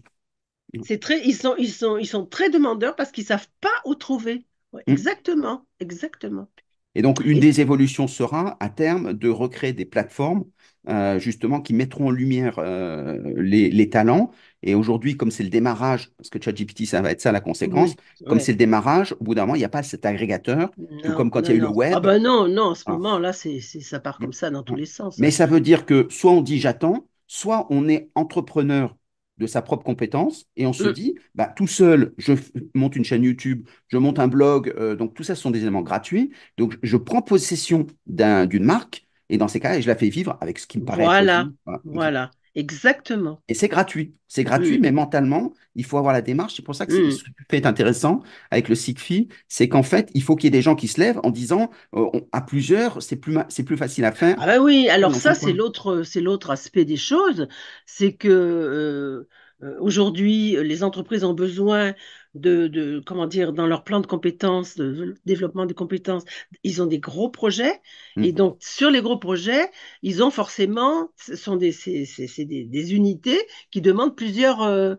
Mm. C'est très, ils sont, ils sont, ils sont très demandeurs parce qu'ils ne savent pas où trouver. Mm. Exactement, exactement. Et donc, une des évolutions sera, à terme, de recréer des plateformes euh, justement qui mettront en lumière euh, les, talents. Et aujourd'hui, comme c'est le démarrage, parce que ChatGPT, ça va être ça la conséquence, comme c'est le démarrage, au bout d'un moment, il n'y a pas cet agrégateur, comme quand il y a eu le web. Ah ben non, non, en ce ah. moment-là, c'est, ça part mm. comme ça dans tous ah. les sens. Mais hein. ça veut dire que soit on dit j'attends, soit on est entrepreneur de sa propre compétence et on se mm. dit, bah, tout seul, je monte une chaîne YouTube, je monte un blog, euh, donc tout ça ce sont des éléments gratuits. Donc je prends possession d'une marque et dans ces cas, je la fais vivre avec ce qui me paraît. Voilà, voilà. Exactement. Et c'est gratuit. C'est gratuit, mmh. mais mentalement, il faut avoir la démarche. C'est pour ça que mmh. ce qui est intéressant avec le SIGFI, c'est qu'en fait, il faut qu'il y ait des gens qui se lèvent en disant euh, à plusieurs, c'est plus, c'est plus facile à faire. Ah bah oui, alors ça, c'est l'autre, c'est l'autre aspect des choses. C'est que euh, euh, aujourd'hui, les entreprises ont besoin de, comment dire, dans leur plan de compétences, de développement des compétences, ils ont des gros projets. Mmh. Et donc, sur les gros projets, ils ont forcément, ce sont des, c'est, des, unités qui demandent plusieurs, euh,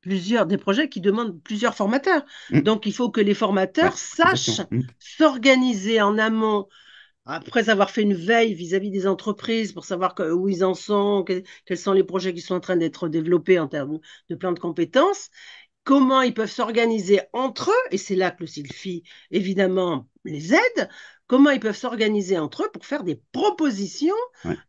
plusieurs, des projets qui demandent plusieurs formateurs. Mmh. Donc, il faut que les formateurs sachent mmh. s'organiser en amont après avoir fait une veille vis-à-vis des entreprises pour savoir où ils en sont, quels sont les projets qui sont en train d'être développés en termes de plan de compétences, comment ils peuvent s'organiser entre eux, et c'est là que le SILFI, évidemment, les aide, comment ils peuvent s'organiser entre eux pour faire des propositions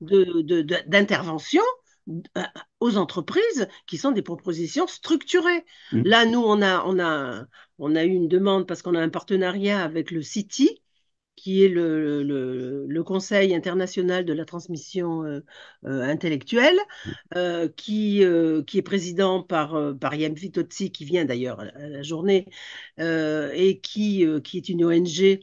d'intervention euh, aux entreprises qui sont des propositions structurées. Mmh. Là, nous, on a, on, a, on a eu une demande parce qu'on a un partenariat avec le City, qui est le, le, Conseil international de la transmission euh, euh, intellectuelle, mm. euh, qui, qui est président par, par Yamfi qui vient d'ailleurs à, la journée, et qui, qui est une ONG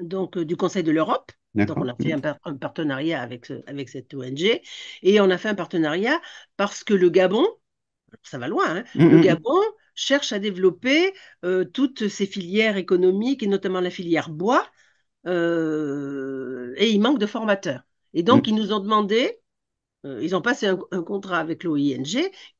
donc, du Conseil de l'Europe. Donc on a fait mm. un, partenariat avec, avec cette ONG et on a fait un partenariat parce que le Gabon, ça va loin, hein, mm, le Gabon cherche à développer euh, toutes ces filières économiques et notamment la filière bois. Euh, et il manque de formateurs. Et donc, mm. ils nous ont demandé, euh, ils ont passé un, contrat avec l'OING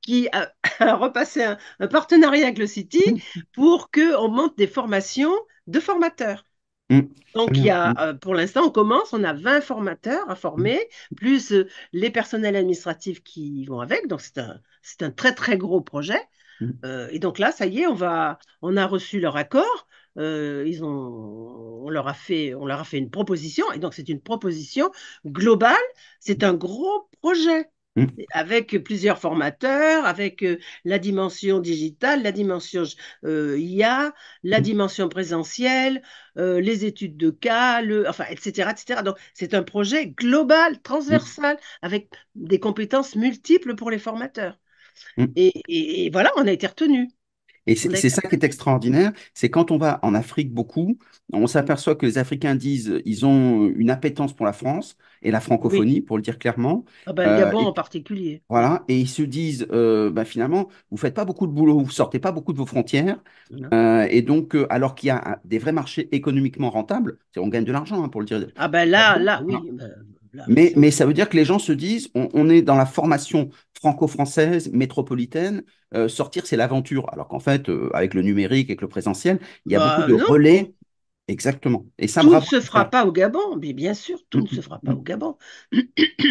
qui a, repassé un, partenariat avec le City mm. pour qu'on monte des formations de formateurs. Mm. Donc, il y a, pour l'instant, on commence, on a 20 formateurs à former, plus les personnels administratifs qui vont avec. Donc, c'est un, c'est un très, très gros projet. Mm. Euh, et donc là, ça y est, on, a reçu leur accord. Euh, on, leur a fait, on leur a fait une proposition. Et donc, c'est une proposition globale. C'est un gros projet mm. avec plusieurs formateurs, avec euh, la dimension digitale, la dimension IA, la mm. dimension présentielle, les études de cas, enfin, etc., etc. Donc, c'est un projet global, transversal, avec des compétences multiples pour les formateurs. Mm. Et, voilà, on a été retenu. Et c'est ça qui est extraordinaire, c'est quand on va en Afrique beaucoup, on s'aperçoit que les Africains disent ils ont une appétence pour la France et la francophonie, pour le dire clairement. Ah ben, le euh, Gabon en particulier. Voilà, et ils se disent euh, ben, finalement, vous faites pas beaucoup de boulot, vous sortez pas beaucoup de vos frontières, euh, et donc alors qu'il y a des vrais marchés économiquement rentables, on gagne de l'argent hein, pour le dire. Ah ben là, là, oui. Ben, mais, mais, ça veut dire que les gens se disent, on est dans la formation franco-française, métropolitaine, euh, sortir, c'est l'aventure. Alors qu'en fait, euh, avec le numérique, avec le présentiel, il y a beaucoup bah, de relais. Exactement. Et ça tout ne se fera pas au Gabon, mais bien sûr, tout ne se fera pas mm, au mm, mm. Gabon.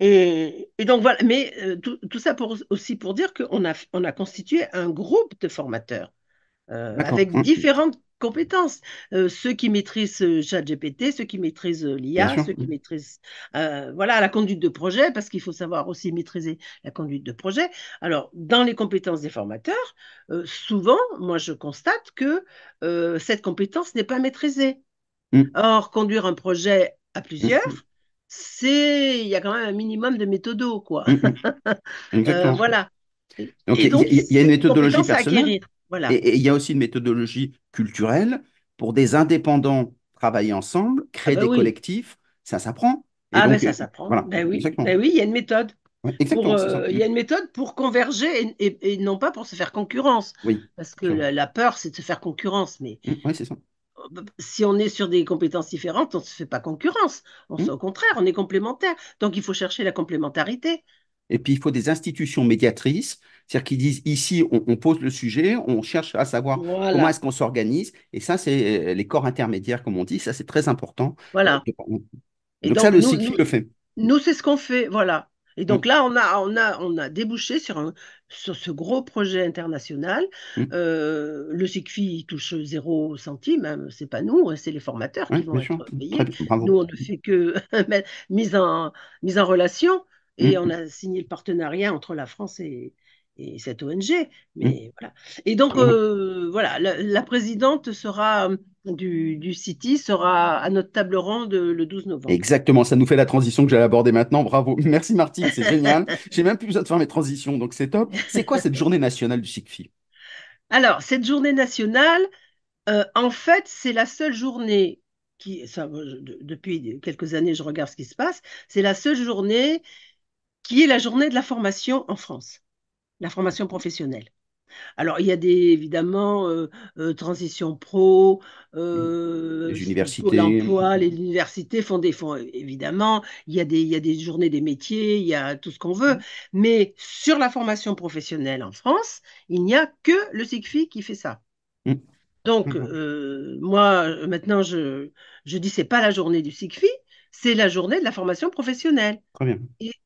Et, donc voilà, mais euh, tout, ça pour, aussi pour dire qu'on a, on a constitué un groupe de formateurs avec différentes compétences. Euh, ceux qui maîtrisent euh, ChatGPT, ceux qui maîtrisent euh, l'IA, ceux qui mm. maîtrisent voilà, la conduite de projet, parce qu'il faut savoir aussi maîtriser la conduite de projet. Alors, dans les compétences des formateurs, souvent, moi, je constate que cette compétence n'est pas maîtrisée. Mm. Or, conduire un projet à mm. plusieurs, c'est il y a quand même un minimum de méthodo, quoi. voilà. Donc, il y, y, a une méthodologie personnelle. Et il y a aussi une méthodologie culturelle pour des indépendants travailler ensemble, créer ah bah des collectifs, ça s'apprend. Ah ben ça s'apprend. ben oui, ben oui, il y a une méthode. Pour, euh, il y a une méthode pour converger et, non pas pour se faire concurrence. Oui, Parce que la, peur, c'est de se faire concurrence. Mais mmh, si on est sur des compétences différentes, on ne se fait pas concurrence. Mmh. au contraire, on est complémentaire, Donc il faut chercher la complémentarité. Et puis, il faut des institutions médiatrices, c'est-à-dire qui disent ici, on, pose le sujet, on cherche à savoir comment est-ce qu'on s'organise. Et ça, c'est euh, les corps intermédiaires, comme on dit, ça, c'est très important. Voilà. Donc, euh, ça, le SICFI le fait. Nous, c'est ce qu'on fait, voilà. Et donc mm. là, on a, on a, on a débouché sur, sur ce gros projet international. Mm. Euh, le SICFI touche zéro centime, hein, c'est pas nous, hein, c'est les formateurs qui vont être Nous, on ne fait que mise en, mise en relation. Mm. Et on a signé le partenariat entre la France et, cette ONG. Mais mm. voilà. Et donc, mm. euh, voilà, la, présidente sera euh, du, du, City sera à notre table ronde euh, le 12 novembre. Exactement, ça nous fait la transition que j'allais aborder maintenant. Bravo. Merci Martine, c'est génial. J'ai même plus besoin de faire mes transitions, donc c'est top. C'est quoi cette journée nationale du SICFI Alors, cette journée nationale, en fait, c'est la seule journée qui, depuis quelques années, je regarde ce qui se passe, c'est la seule journée qui est la journée de la formation en France, la formation professionnelle. Alors, il y a des, évidemment, euh, euh, Transition Pro, euh, les universités. l'emploi, les universités font des fonds, évidemment, il y, a des, il a des journées des métiers, il y a tout ce qu'on veut. Mmh. Mais sur la formation professionnelle en France, il n'y a que le SIGFI qui fait ça. Mmh. Donc, mmh. moi, maintenant, je, je dis, c'est pas la journée du SIGFI, c'est la journée de la formation professionnelle. Très bien.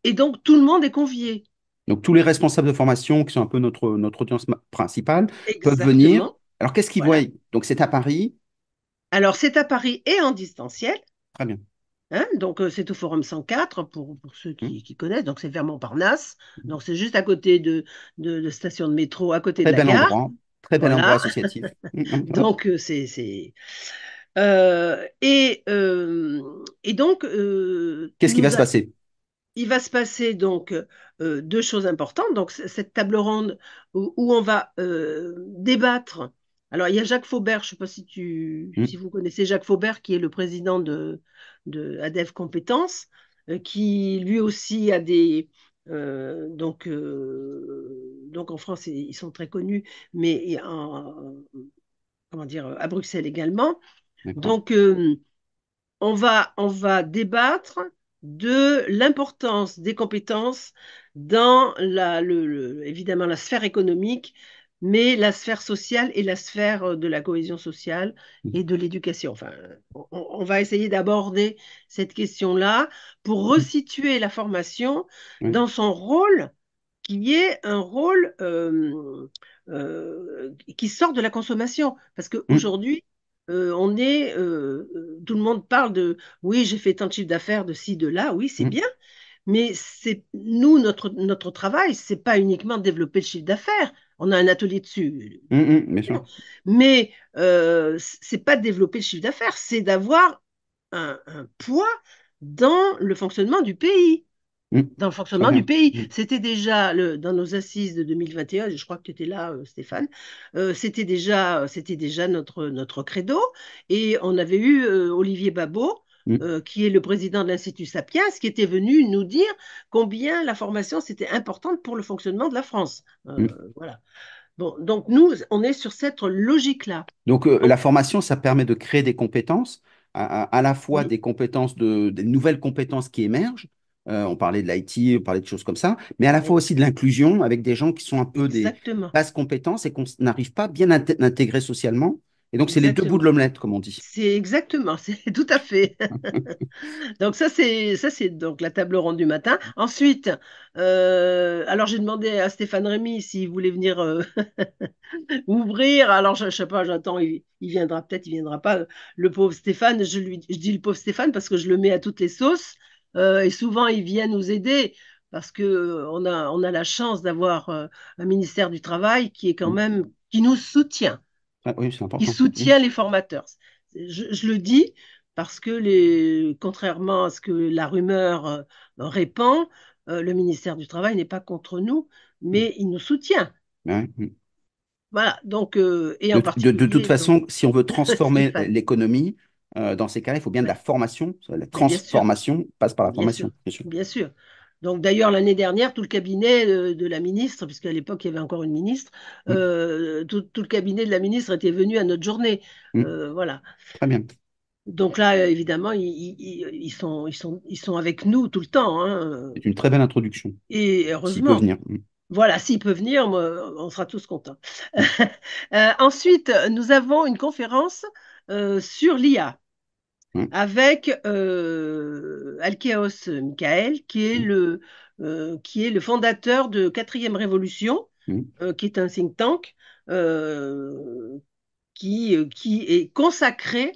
Et, donc, tout le monde est convié. Donc, tous les responsables de formation, qui sont un peu notre, notre audience principale, peuvent venir. Alors, qu'est-ce qu'ils voient Donc, c'est à Paris. Alors, c'est à Paris et en distanciel. Très bien. Hein, donc, euh, c'est au Forum 104 pour, pour ceux mmh. qui, connaissent. Donc, c'est Vermont-Parnasse. Mmh. Donc, c'est juste à côté de, de, station de métro, à côté de la bel Endroit. Très bel endroit associatif. Mmh, donc, euh, c'est. Euh, euh, et, donc. Euh, Qu'est-ce qui va se passer il va se passer donc deux choses importantes. Donc cette table ronde où, on va débattre. Alors il y a Jacques Faubert, je ne sais pas si tu hmm. si vous connaissez Jacques Faubert qui est le président de, de Adev Compétences, qui lui aussi a des donc donc en France ils sont très connus, mais comment dire à Bruxelles également. Donc, euh, on, va, on va débattre de l'importance des compétences dans, la, évidemment, la sphère économique, mais la sphère sociale et la sphère euh, de la cohésion sociale mmh. et de l'éducation. Enfin, on, va essayer d'aborder cette question-là pour mmh. resituer la formation dans son rôle qui est un rôle euh, qui sort de la consommation. Parce mmh. qu'aujourd'hui, euh, on est, euh, euh, tout le monde parle de, oui, j'ai fait tant de chiffre d'affaires de ci, de là, oui, c'est mm. bien, mais c'est nous, notre, travail, travail, c'est pas uniquement développer le chiffre d'affaires. On a un atelier dessus. Mm, mm, mais ce c'est pas de développer le chiffre d'affaires, c'est d'avoir un, poids dans le fonctionnement du pays. Mm. dans le fonctionnement du pays. Mm. C'était déjà dans nos assises de 2021, je crois que tu étais là, euh, Stéphane, euh, c'était déjà, déjà notre, notre credo. Et on avait eu euh, Olivier Babot. Mm. qui est le président de l'Institut Sapiens, qui était venu nous dire combien la formation c'était importante pour le fonctionnement de la France. donc nous, on est sur cette logique-là. Donc la formation, ça permet de créer des compétences, à, la fois des compétences, de, des nouvelles compétences qui émergent, euh, on parlait de l'IT, on parlait de choses comme ça, mais à la fois aussi de l'inclusion avec des gens qui sont un peu des basses compétences et qu'on n'arrive pas bien à intégrer socialement. Et donc, c'est les deux bouts de l'omelette, comme on dit. C'est exactement, c'est tout à fait. donc, ça, c'est ça c'est donc la table ronde du matin. Ensuite, euh, alors j'ai demandé à Stéphane Rémy s'il voulait venir euh, ouvrir. Alors, je ne sais pas, j'attends, il, viendra peut-être, il viendra pas. Le pauvre Stéphane, je, lui, je dis le pauvre Stéphane parce que je le mets à toutes les sauces. Euh, et souvent ils viennent nous aider parce que euh, on a, la chance d'avoir euh, un ministère du travail qui est quand même qui nous soutient, ah c'est qui soutient les formateurs. Je, le dis parce que les, contrairement à ce que la rumeur répand, le ministère du travail n'est pas contre nous, mais il nous soutient. Ben voilà, donc, et en de, de, toute façon, si on veut transformer l'économie, euh, dans ces cas-là, il faut bien de la formation. La transformation passe par la formation. Bien, sûr. bien sûr. Donc d'ailleurs, l'année dernière, tout le cabinet euh, de, la ministre, puisqu'à l'époque, il y avait encore une ministre, mm. euh, tout, le cabinet de la ministre était venu à notre journée. Mm. voilà. Très bien. Donc là, évidemment, ils, sont, ils, sont, avec nous tout le temps. Hein. C'est une très belle introduction. Et heureusement. Peut venir. Mm. Voilà, s'il peut venir, on sera tous contents. ensuite, nous avons une conférence euh, sur l'IA mmh. avec euh, Alkeos Michael, qui est, mmh. le, euh, qui est le fondateur de Quatrième Révolution, mmh. qui est un think tank qui, qui est consacré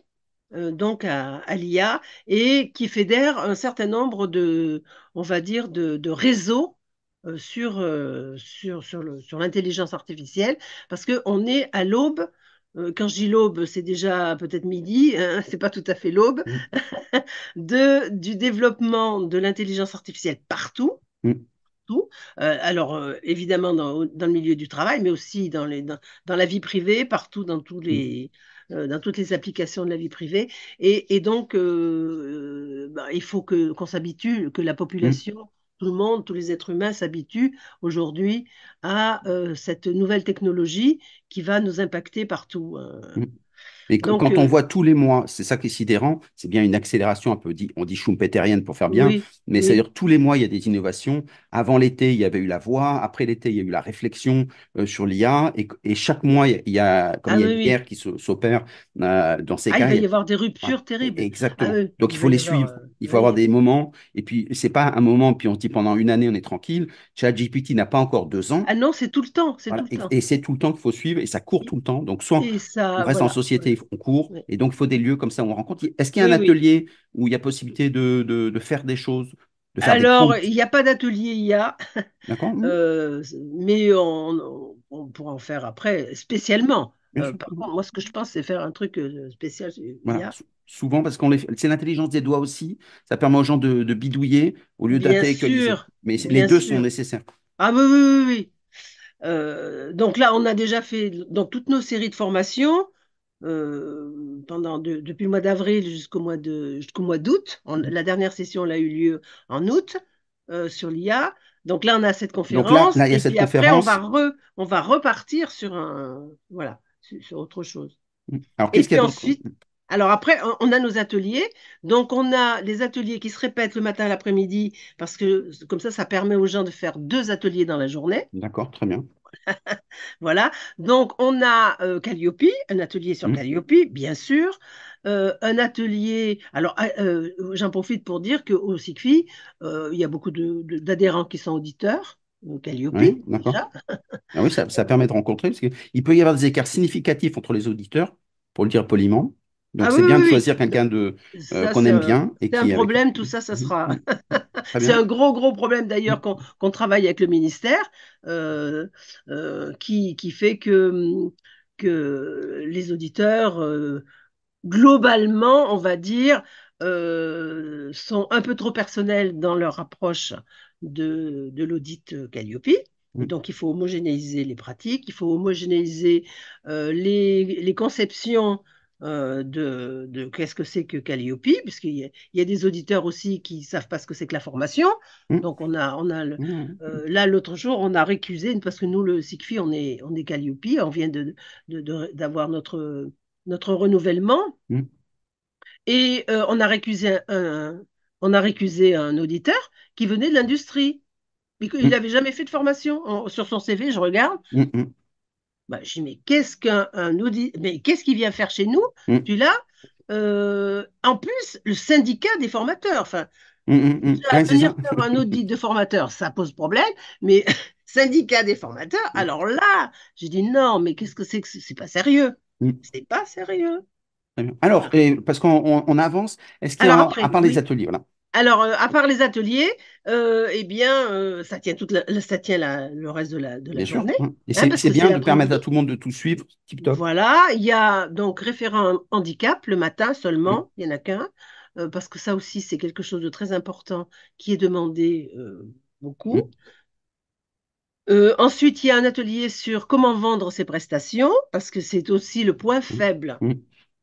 donc à, l'IA et qui fédère un certain nombre de, on va dire, de, réseaux sur, sur, sur l'intelligence artificielle, parce qu'on est à l'aube euh, quand je dis l'aube, c'est déjà peut-être midi, hein, c'est pas tout à fait l'aube, mm. du développement de l'intelligence artificielle partout. Mm. Tout. Euh, alors euh, évidemment dans, le milieu du travail, mais aussi dans, la vie privée, partout mm. dans, toutes les applications de la vie privée. Et, donc, bah, il faut qu'on s'habitue, que la population tout le monde, tous les êtres humains s'habituent aujourd'hui à euh, cette nouvelle technologie qui va nous impacter partout. Euh. Mmh. Mais quand on euh, voit tous les mois, c'est ça qui est sidérant, c'est bien une accélération un peu, dit, on dit schumpeterienne pour faire bien, mais c'est-à-dire tous les mois, il y a des innovations. Avant l'été, il y avait eu la voix, après l'été, il y a eu la réflexion euh, sur l'IA, et, chaque mois, il y a, comme ah il y a une guerre qui s'opère euh, dans ces ah, cas. Il va y avoir des ruptures ah, terribles. Exactement. Donc il faut les suivre, il faut avoir des moments, et puis c'est pas un moment, puis on se dit pendant une année, on est tranquille. ChatGPT n'a pas encore deux ans. Ah non, c'est tout le temps. et, c'est tout le temps qu'il faut suivre, et ça court tout le temps. Donc soit on reste en société on court, et donc il faut des lieux comme ça où on rencontre. Est-ce qu'il y a un atelier où il y a possibilité de, de, faire des choses Alors, il n'y a pas d'atelier il y a d'accord euh, mais on, on, pourra en faire après spécialement. Euh, contre, moi, ce que je pense, c'est faire un truc euh, spécial. Souvent, parce qu'on les... c'est l'intelligence des doigts aussi. Ça permet aux gens de, bidouiller au lieu d'intellectualiser. Mais les deux sont nécessaires. Ah oui, oui, oui. donc là, on a déjà fait dans toutes nos séries de formations, euh, pendant depuis le mois d'avril jusqu'au mois de jusqu'au mois d'août. Mhm. La dernière session l'a a eu lieu en août euh, sur l'IA. Donc là, on a cette conférence. et puis Après, on va, repartir sur un voilà sur, autre chose. Mhm. Alors, et puis ensuite, alors après, on a nos ateliers. Donc on a les ateliers qui se répètent le matin et l'après-midi parce que comme ça, ça permet aux gens de faire deux ateliers dans la journée. D'accord, très bien. voilà. Donc, on a euh, Calliope, un atelier sur mmh. bien sûr. Euh, un atelier. Alors, ah, euh, j'en profite pour dire qu'au SICFI, euh, il y a beaucoup d'adhérents qui sont auditeurs. Calliope, oui, déjà. Ah oui, ça, permet de rencontrer, parce qu'il peut y avoir des écarts significatifs entre les auditeurs, pour le dire poliment. Donc, ah c'est bien de choisir quelqu'un de qu'on aime bien. C'est un problème, tout ça, ça sera. Mmh. C'est un gros, gros problème d'ailleurs mm. qu'on travaille avec le ministère, euh, euh, qui, fait que, mm, les auditeurs, euh, globalement, on va dire, sont un peu trop personnels dans leur approche de, l'audit Calliope. Mm. Donc, il faut homogénéiser les pratiques, il faut homogénéiser les, conceptions euh, de, de qu'est-ce que c'est que Calliope, puisqu'il y, y, a des auditeurs aussi qui ne savent pas ce que c'est que la formation. Mmh. Donc, on a, on a mmh, mmh. Euh, là, l'autre jour, on a récusé, parce que nous, le SICFI, on est, on est Calliope, on vient d'avoir de, d'avoir notre, notre renouvellement. Et euh, on, a récusé un, on a récusé un auditeur qui venait de l'industrie. Il n'avait jamais fait de formation. sur son CV, je regarde. Bah, je dis, mais qu'est-ce qu'un mais qu'est-ce qu'il vient faire chez nous Tu mm. l'as euh, En plus, le syndicat des formateurs. Enfin, mm, mm, venir faire un audit de formateurs, ça pose problème, mais syndicat des formateurs, alors là, j'ai dit non, mais qu'est-ce que c'est que c'est pas sérieux C'est pas sérieux. Alors, parce qu'on avance, est-ce qu'il à part les ateliers, voilà. Alors, euh, à part les ateliers, euh, eh bien, euh, ça tient, toute le reste de la, journée. Mmh. Et hein, c'est bien de permettre à tout le monde de tout suivre, Voilà, il y a donc référent handicap le matin seulement, mmh. il n'y en a qu'un, parce que ça aussi, c'est quelque chose de très important qui est demandé beaucoup. Mmh. ensuite, il y a un atelier sur comment vendre ses prestations, parce que c'est aussi le point faible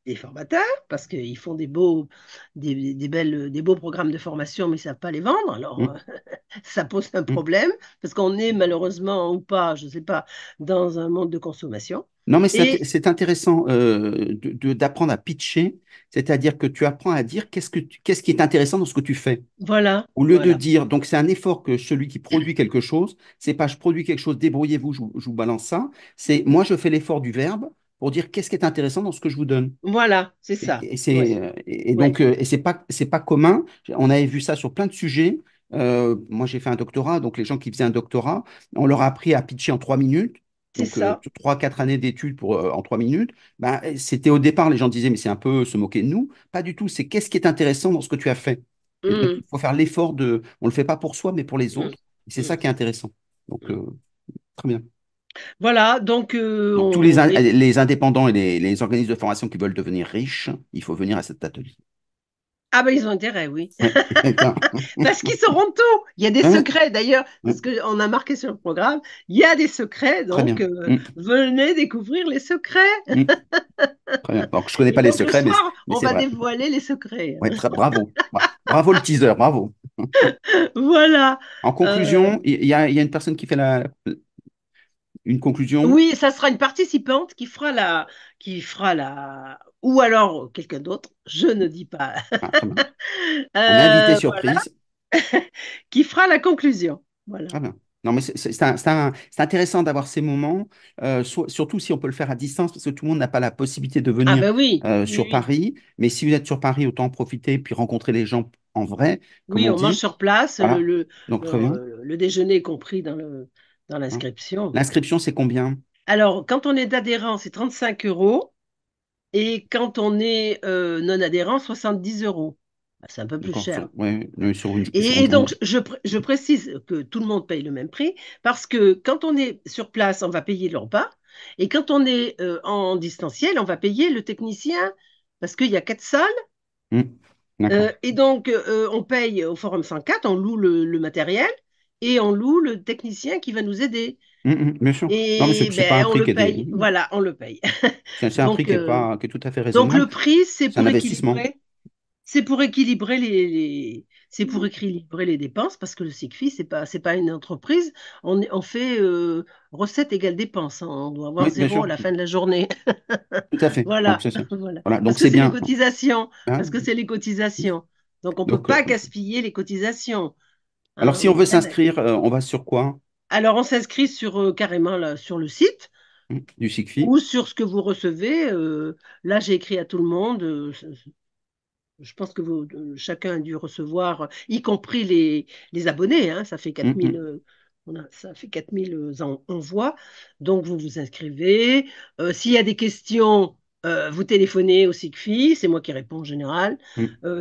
des formateurs parce qu'ils font des beaux, des, belles, des beaux programmes de formation, mais ils ne savent pas les vendre. Alors, mm. euh, ça pose un mm. problème parce qu'on est malheureusement ou pas, je ne sais pas, dans un monde de consommation. Non, mais c'est intéressant euh, d'apprendre à pitcher, c'est-à-dire que tu apprends à dire qu'est-ce, que qui est intéressant dans ce que tu fais. Voilà. Au lieu de dire, donc c'est un effort que celui qui produit quelque chose, c'est pas je produis quelque chose, débrouillez-vous, je vous balance ça, c'est moi je fais l'effort du verbe, pour dire qu'est-ce qui est intéressant dans ce que je vous donne. Voilà, c'est ça. Et, euh, donc euh, et c'est pas c'est pas commun. On avait vu ça sur plein de sujets. Euh, moi, j'ai fait un doctorat, donc les gens qui faisaient un doctorat, on leur a appris à pitcher en trois minutes. C'est ça. Trois, quatre années d'études pour en trois minutes. Ben, c'était au départ, les gens disaient, mais c'est un peu se moquer de nous. Pas du tout. C'est qu'est-ce qui est intéressant dans ce que tu as fait. Mm. il faut faire l'effort de. On le fait pas pour soi, mais pour les mm. autres. C'est mm. ça qui est intéressant. Donc, très bien. Voilà, donc, Pour euh, tous les, indépendants et les, organismes de formation qui veulent devenir riches, il faut venir à cet atelier. Ah ben ils ont intérêt, oui. parce qu'ils sauront tout. Il y a des secrets d'ailleurs, parce qu'on a marqué sur le programme, il y a des secrets, donc euh, mm. venez découvrir les secrets. Mm. je ne connais pas les secrets, mais, on va dévoiler les secrets. bravo. bravo le teaser, bravo. voilà. En conclusion, euh, il y, a une personne qui fait la, une conclusion Oui, ça sera une participante qui fera la, qui fera la, ou alors quelqu'un d'autre, je ne dis pas. Ah, euh, surprise. qui fera la conclusion. Voilà. Non, mais c'est intéressant d'avoir ces moments, euh, surtout si on peut le faire à distance, parce que tout le monde n'a pas la possibilité de venir ah, bah euh, sur Paris. Mais si vous êtes sur Paris, autant en profiter puis rencontrer les gens en vrai. oui, on, mange sur place, le, le, déjeuner est compris dans le, Hein? l'inscription. L'inscription, c'est combien Alors, quand on est adhérent, c'est 35 euros. Et quand on est euh, non adhérent, 70 euros. Bah, c'est un peu plus cher. sur une, et, donc, je, précise que tout le monde paye le même prix parce que quand on est sur place, on va payer le repas. Et quand on est euh, en distanciel, on va payer le technicien parce qu'il y a quatre salles. Mmh, euh, et donc, on paye au Forum 104, on loue le matériel et on loue le technicien qui va nous aider. Mm, mm, bien sûr. non, mais c'est pas un ben, prix paye. Voilà, on le paye. C'est un prix qui est, euh, pas, tout à fait raisonnable. Donc le prix, c'est pour équilibrer. C'est pour équilibrer les, c'est pour équilibrer les dépenses parce que le SICFI, c'est pas c'est pas une entreprise. On, on fait euh, recette égale dépense. Hein. On doit avoir zéro à la fin de la journée. Tout à fait. voilà. Donc, c'est bien. les cotisations. Hein? parce que c'est les cotisations. Donc on ne peut pas euh, gaspiller les cotisations. Alors, si on veut euh, s'inscrire, euh, on va sur quoi Alors, on s'inscrit sur euh, carrément sur le site mmh, du SICFI ou sur ce que vous recevez. là, j'ai écrit à tout le monde. je pense que chacun a dû recevoir, y compris les, les abonnés. Hein, ça fait 4000. Mmh, mmh. ça fait envois. Donc, vous vous inscrivez. S'il y a des questions, vous téléphonez au SICFI. C'est moi qui réponds en général.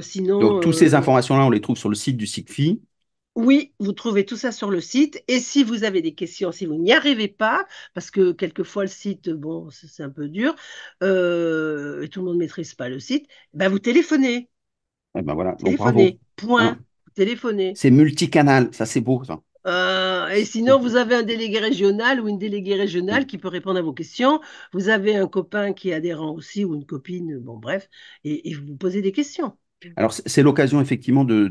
sinon, Donc, toutes ces informations-là, on les trouve sur le site du SICFI. Oui, vous trouvez tout ça sur le site. Et si vous avez des questions, si vous n'y arrivez pas, parce que quelquefois le site, bon, c'est un peu dur, euh, et tout le monde ne maîtrise pas le site, ben, vous téléphonez. Eh ben voilà, téléphonez, point, hein. téléphonez. C'est multicanal, ça c'est beau. Ah, et sinon, vous avez un délégué régional ou une déléguée régionale qui peut répondre à vos questions. Vous avez un copain qui est adhérent aussi ou une copine, bon bref, et, et vous posez des questions. Alors, c'est l'occasion effectivement de,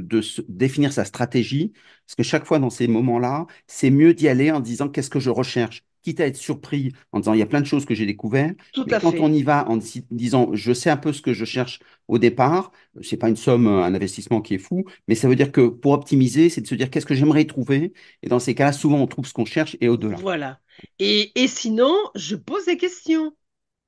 définir sa stratégie, parce que chaque fois dans ces moments-là, c'est mieux d'y aller en disant qu'est-ce que je recherche, quitte à être surpris en disant il y a plein de choses que j'ai découvertes. Tout quand on y va en disant je sais un peu ce que je cherche au départ, ce n'est pas une somme, euh, un investissement qui est fou, mais ça veut dire que pour optimiser, c'est de se dire qu'est-ce que j'aimerais trouver. Et dans ces cas-là, souvent on trouve ce qu'on cherche et au-delà. Voilà. Et, sinon, je pose des questions.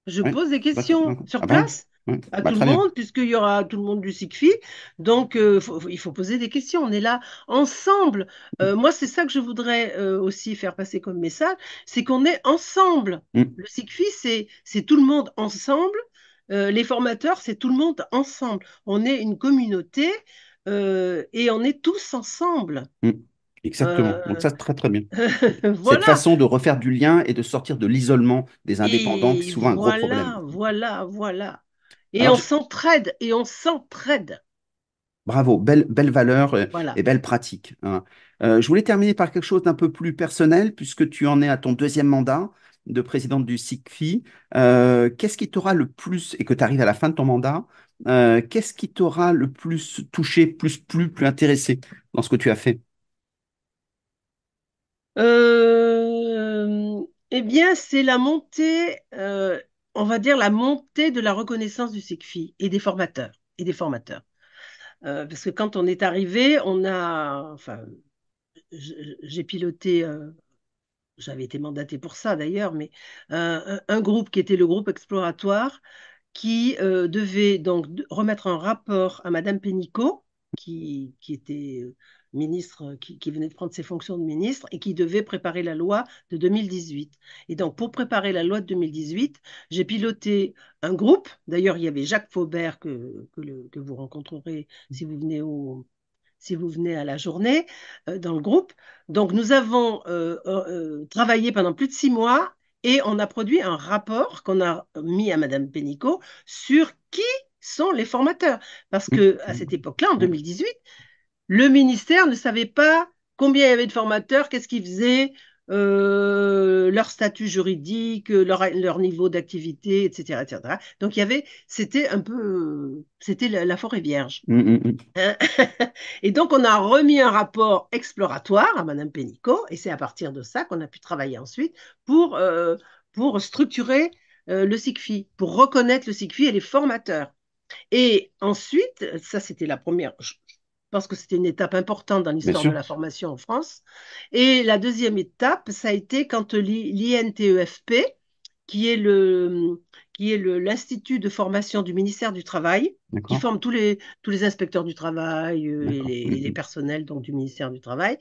Je pose des questions sur ah ben, place. Mmh. À bah, tout le monde, puisqu'il y aura tout le monde du SICFI. Donc, euh, il faut poser des questions. On est là ensemble. Euh, mmh. Moi, c'est ça que je voudrais euh, aussi faire passer comme message, c'est qu'on est ensemble. Mmh. Le SICFI, c'est tout le monde ensemble. les formateurs, c'est tout le monde ensemble. On est une communauté et on est tous ensemble. Exactement. Donc ça, très très bien. Cette façon de refaire du lien et de sortir de l'isolement des indépendants, qui est souvent un gros problème. Voilà, voilà, voilà. Et on s'entraide, et on s'entraide. Bravo, belle, belle valeur euh, et belle pratique. Hein. Euh, je voulais terminer par quelque chose d'un peu plus personnel, puisque tu en es à ton deuxième mandat de présidente du SICFI. Euh, qu'est-ce qui t'aura le plus, et que tu arrives à la fin de ton mandat, qu'est-ce qui t'aura le plus touché, plus plus, plus intéressé dans ce que tu as fait Eh bien, c'est la montée on va dire, la montée de la reconnaissance du SICFI et des formateurs. Et des formateurs. Euh, parce que quand on est arrivé, on a, enfin, j'ai piloté, euh, j'avais été mandaté pour ça d'ailleurs, mais euh, un, groupe qui était le groupe exploratoire qui devait donc remettre un rapport à Madame Pénicaud, qui était ministre euh, qui, venait de prendre ses fonctions de ministre et qui devait préparer la loi de 2018. Et donc, pour préparer la loi de 2018, j'ai piloté un groupe. D'ailleurs, il y avait Jacques Faubert que, vous rencontrerez mm. si vous venez au, si vous venez à la journée, euh, dans le groupe. Donc, nous avons euh, travaillé pendant plus de six mois et on a produit un rapport qu'on a mis à Madame Pénicaud sur qui sont les formateurs. Parce mm. que à cette époque-là, en 2018, mm le ministère ne savait pas combien il y avait de formateurs, qu'est-ce qu'ils faisaient, euh, leur statut juridique, leur, niveau d'activité, etc., etc. Donc il y avait, c'était un peu, c'était la, forêt vierge. Mmh, mmh, mmh. et donc on a remis un rapport exploratoire à Madame Pénicaud, et c'est à partir de ça qu'on a pu travailler ensuite pour, euh, pour structurer euh, le SICFI, pour reconnaître le SICFI et les formateurs. Et ensuite, ça c'était la première parce que c'était une étape importante dans l'histoire de la formation en France. Et la deuxième étape, ça a été quand l'INTEFP, qui est l'institut de formation du ministère du Travail, qui forme tous les, tous les inspecteurs du travail euh, et les, personnels donc, du ministère du Travail.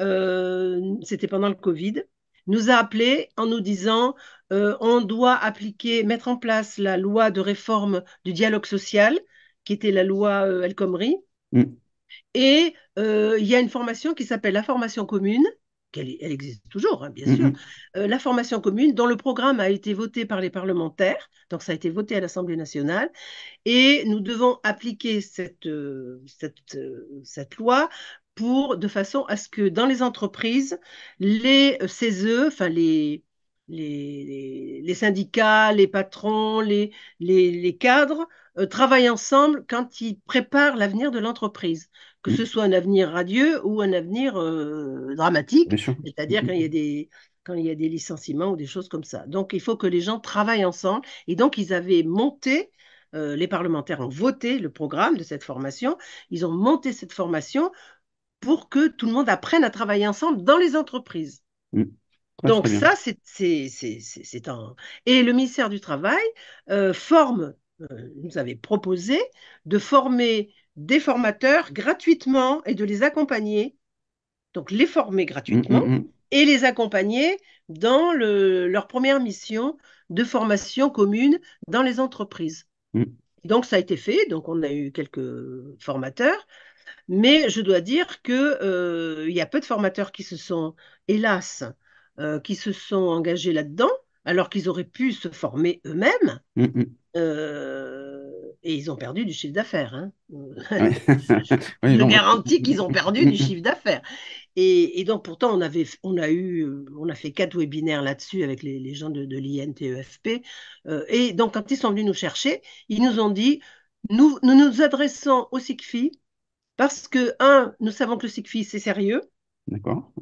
Euh, c'était pendant le Covid. Nous a appelés en nous disant euh, on doit appliquer, mettre en place la loi de réforme du dialogue social, qui était la loi El Khomri, mm. Et euh, il y a une formation qui s'appelle la formation commune, elle, existe toujours, hein, bien sûr. Euh, la formation commune, dont le programme a été voté par les parlementaires, donc ça a été voté à l'Assemblée nationale, et nous devons appliquer cette, euh, loi pour, de façon à ce que dans les entreprises, les CESE, enfin les, les, syndicats, les patrons, les, cadres euh, travaillent ensemble quand ils préparent l'avenir de l'entreprise, que ce mm. soit un avenir radieux ou un avenir euh, dramatique, c'est-à-dire quand il y a des licenciements ou des choses comme ça. Donc, il faut que les gens travaillent ensemble. Et donc, ils avaient monté euh, les parlementaires ont voté le programme de cette formation, ils ont monté cette formation pour que tout le monde apprenne à travailler ensemble dans les entreprises. Mm. Ah, donc ça, c'est un... Et le ministère du Travail euh, forme, euh, nous avait proposé de former des formateurs gratuitement et de les accompagner. Donc les former mmh, mmh, gratuitement mmh. et les accompagner dans leur première mission de formation commune dans les entreprises. Donc ça a été fait, donc on a eu quelques formateurs, mais je dois dire qu'il euh, y a peu de formateurs qui se sont, hélas, euh, qui se sont engagés là-dedans, alors qu'ils auraient pu se former eux-mêmes. Mm, mm. Euh, et ils ont perdu du chiffre d'affaires. Hein. je, garantis qu'ils ont perdu du mm, chiffre d'affaires. Et, donc pourtant, on, avait, on, a eu, on a fait quatre webinaires là-dessus avec les, gens de, l'INTEFP. Euh, et donc quand ils sont venus nous chercher, ils nous ont dit, nous nous, nous adressons au SICFI parce que, un, nous savons que le SICFI, c'est sérieux. D'accord.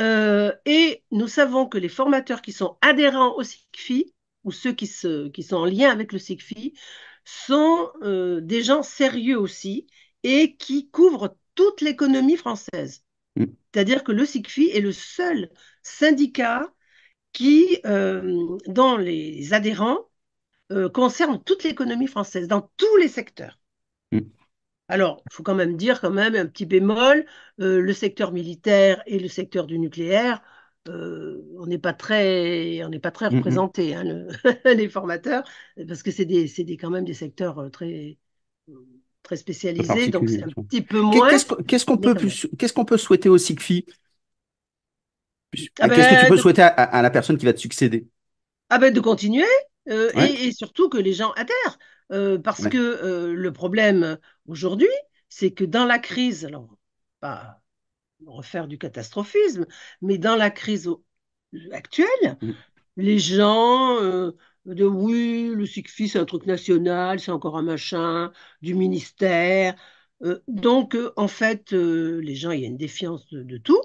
Euh, et nous savons que les formateurs qui sont adhérents au SICFI, ou ceux qui, sont en lien avec le SICFI, sont euh, des gens sérieux aussi et qui couvrent toute l'économie française. Mm. C'est-à-dire que le SICFI est le seul syndicat qui, dans euh, dont les adhérents, concerne toute l'économie française, dans tous les secteurs. Alors, il faut quand même dire, quand même, un petit bémol, euh, le secteur militaire et le secteur du nucléaire, euh, on n'est pas très, on n'est pas très mmh, mmh. Hein, les formateurs, parce que c'est des, quand même des secteurs euh, très, très spécialisés, donc c'est un petit peu moins. Qu'est-ce qu'on peut, qu'est-ce qu'on peut souhaiter au SIGFI ah Qu'est-ce que tu ben, peux souhaiter à, la personne qui va te succéder Ah ben de continuer et, et, surtout que les gens adhèrent. Euh, parce que euh, le problème aujourd'hui, c'est que dans la crise, alors pas refaire du catastrophisme, mais dans la crise actuelle, mm. les gens euh, de oui, le SICFI, c'est un truc national, c'est encore un machin du ministère. donc, en fait, les gens, il y a une défiance de, tout.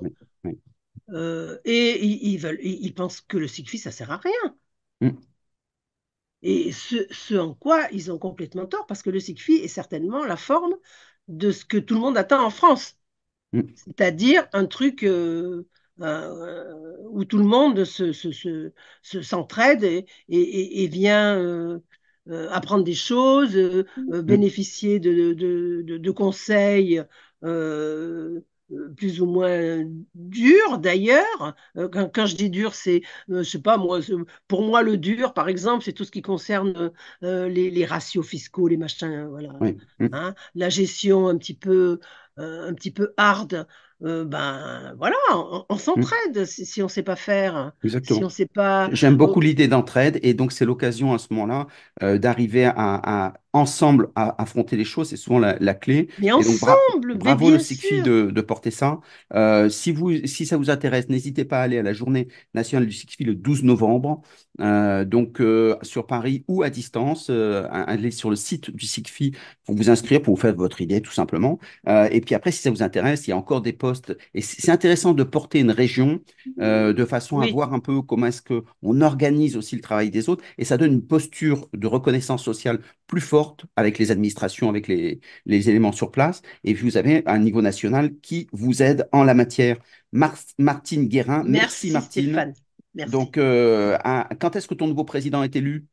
et ils, veulent, ils, pensent que le SICFI, ça sert à rien. Mm. Et ce, en quoi ils ont complètement tort, parce que le SICFI est certainement la forme de ce que tout le monde attend en France, mm. c'est-à-dire un truc euh, euh, où tout le monde se, s'entraide et, vient euh, apprendre des choses, mm. bénéficier de, conseils. Euh, plus ou moins dur d'ailleurs. Euh, quand, quand, je dis dur, c'est, euh, je sais pas pour moi le dur, par exemple, c'est tout ce qui concerne les, ratios fiscaux, les machins, voilà, mm. hein, la gestion un petit peu, un petit peu hard ben voilà, on, mmh. s'entraide si, on ne sait pas faire. Exactement. Si on sait pas. J'aime beaucoup l'idée d'entraide et donc c'est l'occasion à ce moment-là d'arriver à, ensemble à affronter les choses. C'est souvent la, clé. Mais ensemble, bravo le SIGFI de, porter ça. si vous, si ça vous intéresse, n'hésitez pas à aller à la journée nationale du SIGFI le 12 novembre. donc sur Paris ou à distance, aller sur le site du SIGFI pour vous inscrire, pour vous faire votre idée tout simplement. et puis après, si ça vous intéresse, il y a encore des et c'est intéressant de porter une région mmh. euh, de façon à voir un peu comment est-ce qu'on organise aussi le travail des autres. Et ça donne une posture de reconnaissance sociale plus forte avec les administrations, avec les, les éléments sur place. Et vous avez un niveau national qui vous aide en la matière. Martine Guérin, merci, Martine. Donc, euh, quand est-ce que ton nouveau président est élu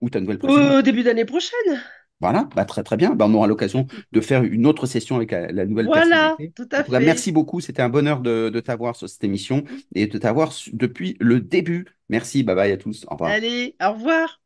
Ou Au début d'année prochaine. Voilà, bah très très bien. ben on aura l'occasion de faire une autre session avec euh, la, nouvelle voilà, Tout à fait. merci beaucoup. C'était un bonheur de, de t'avoir sur cette émission et de t'avoir depuis le début. Merci. Bye bye à tous. Au revoir. Allez, au revoir.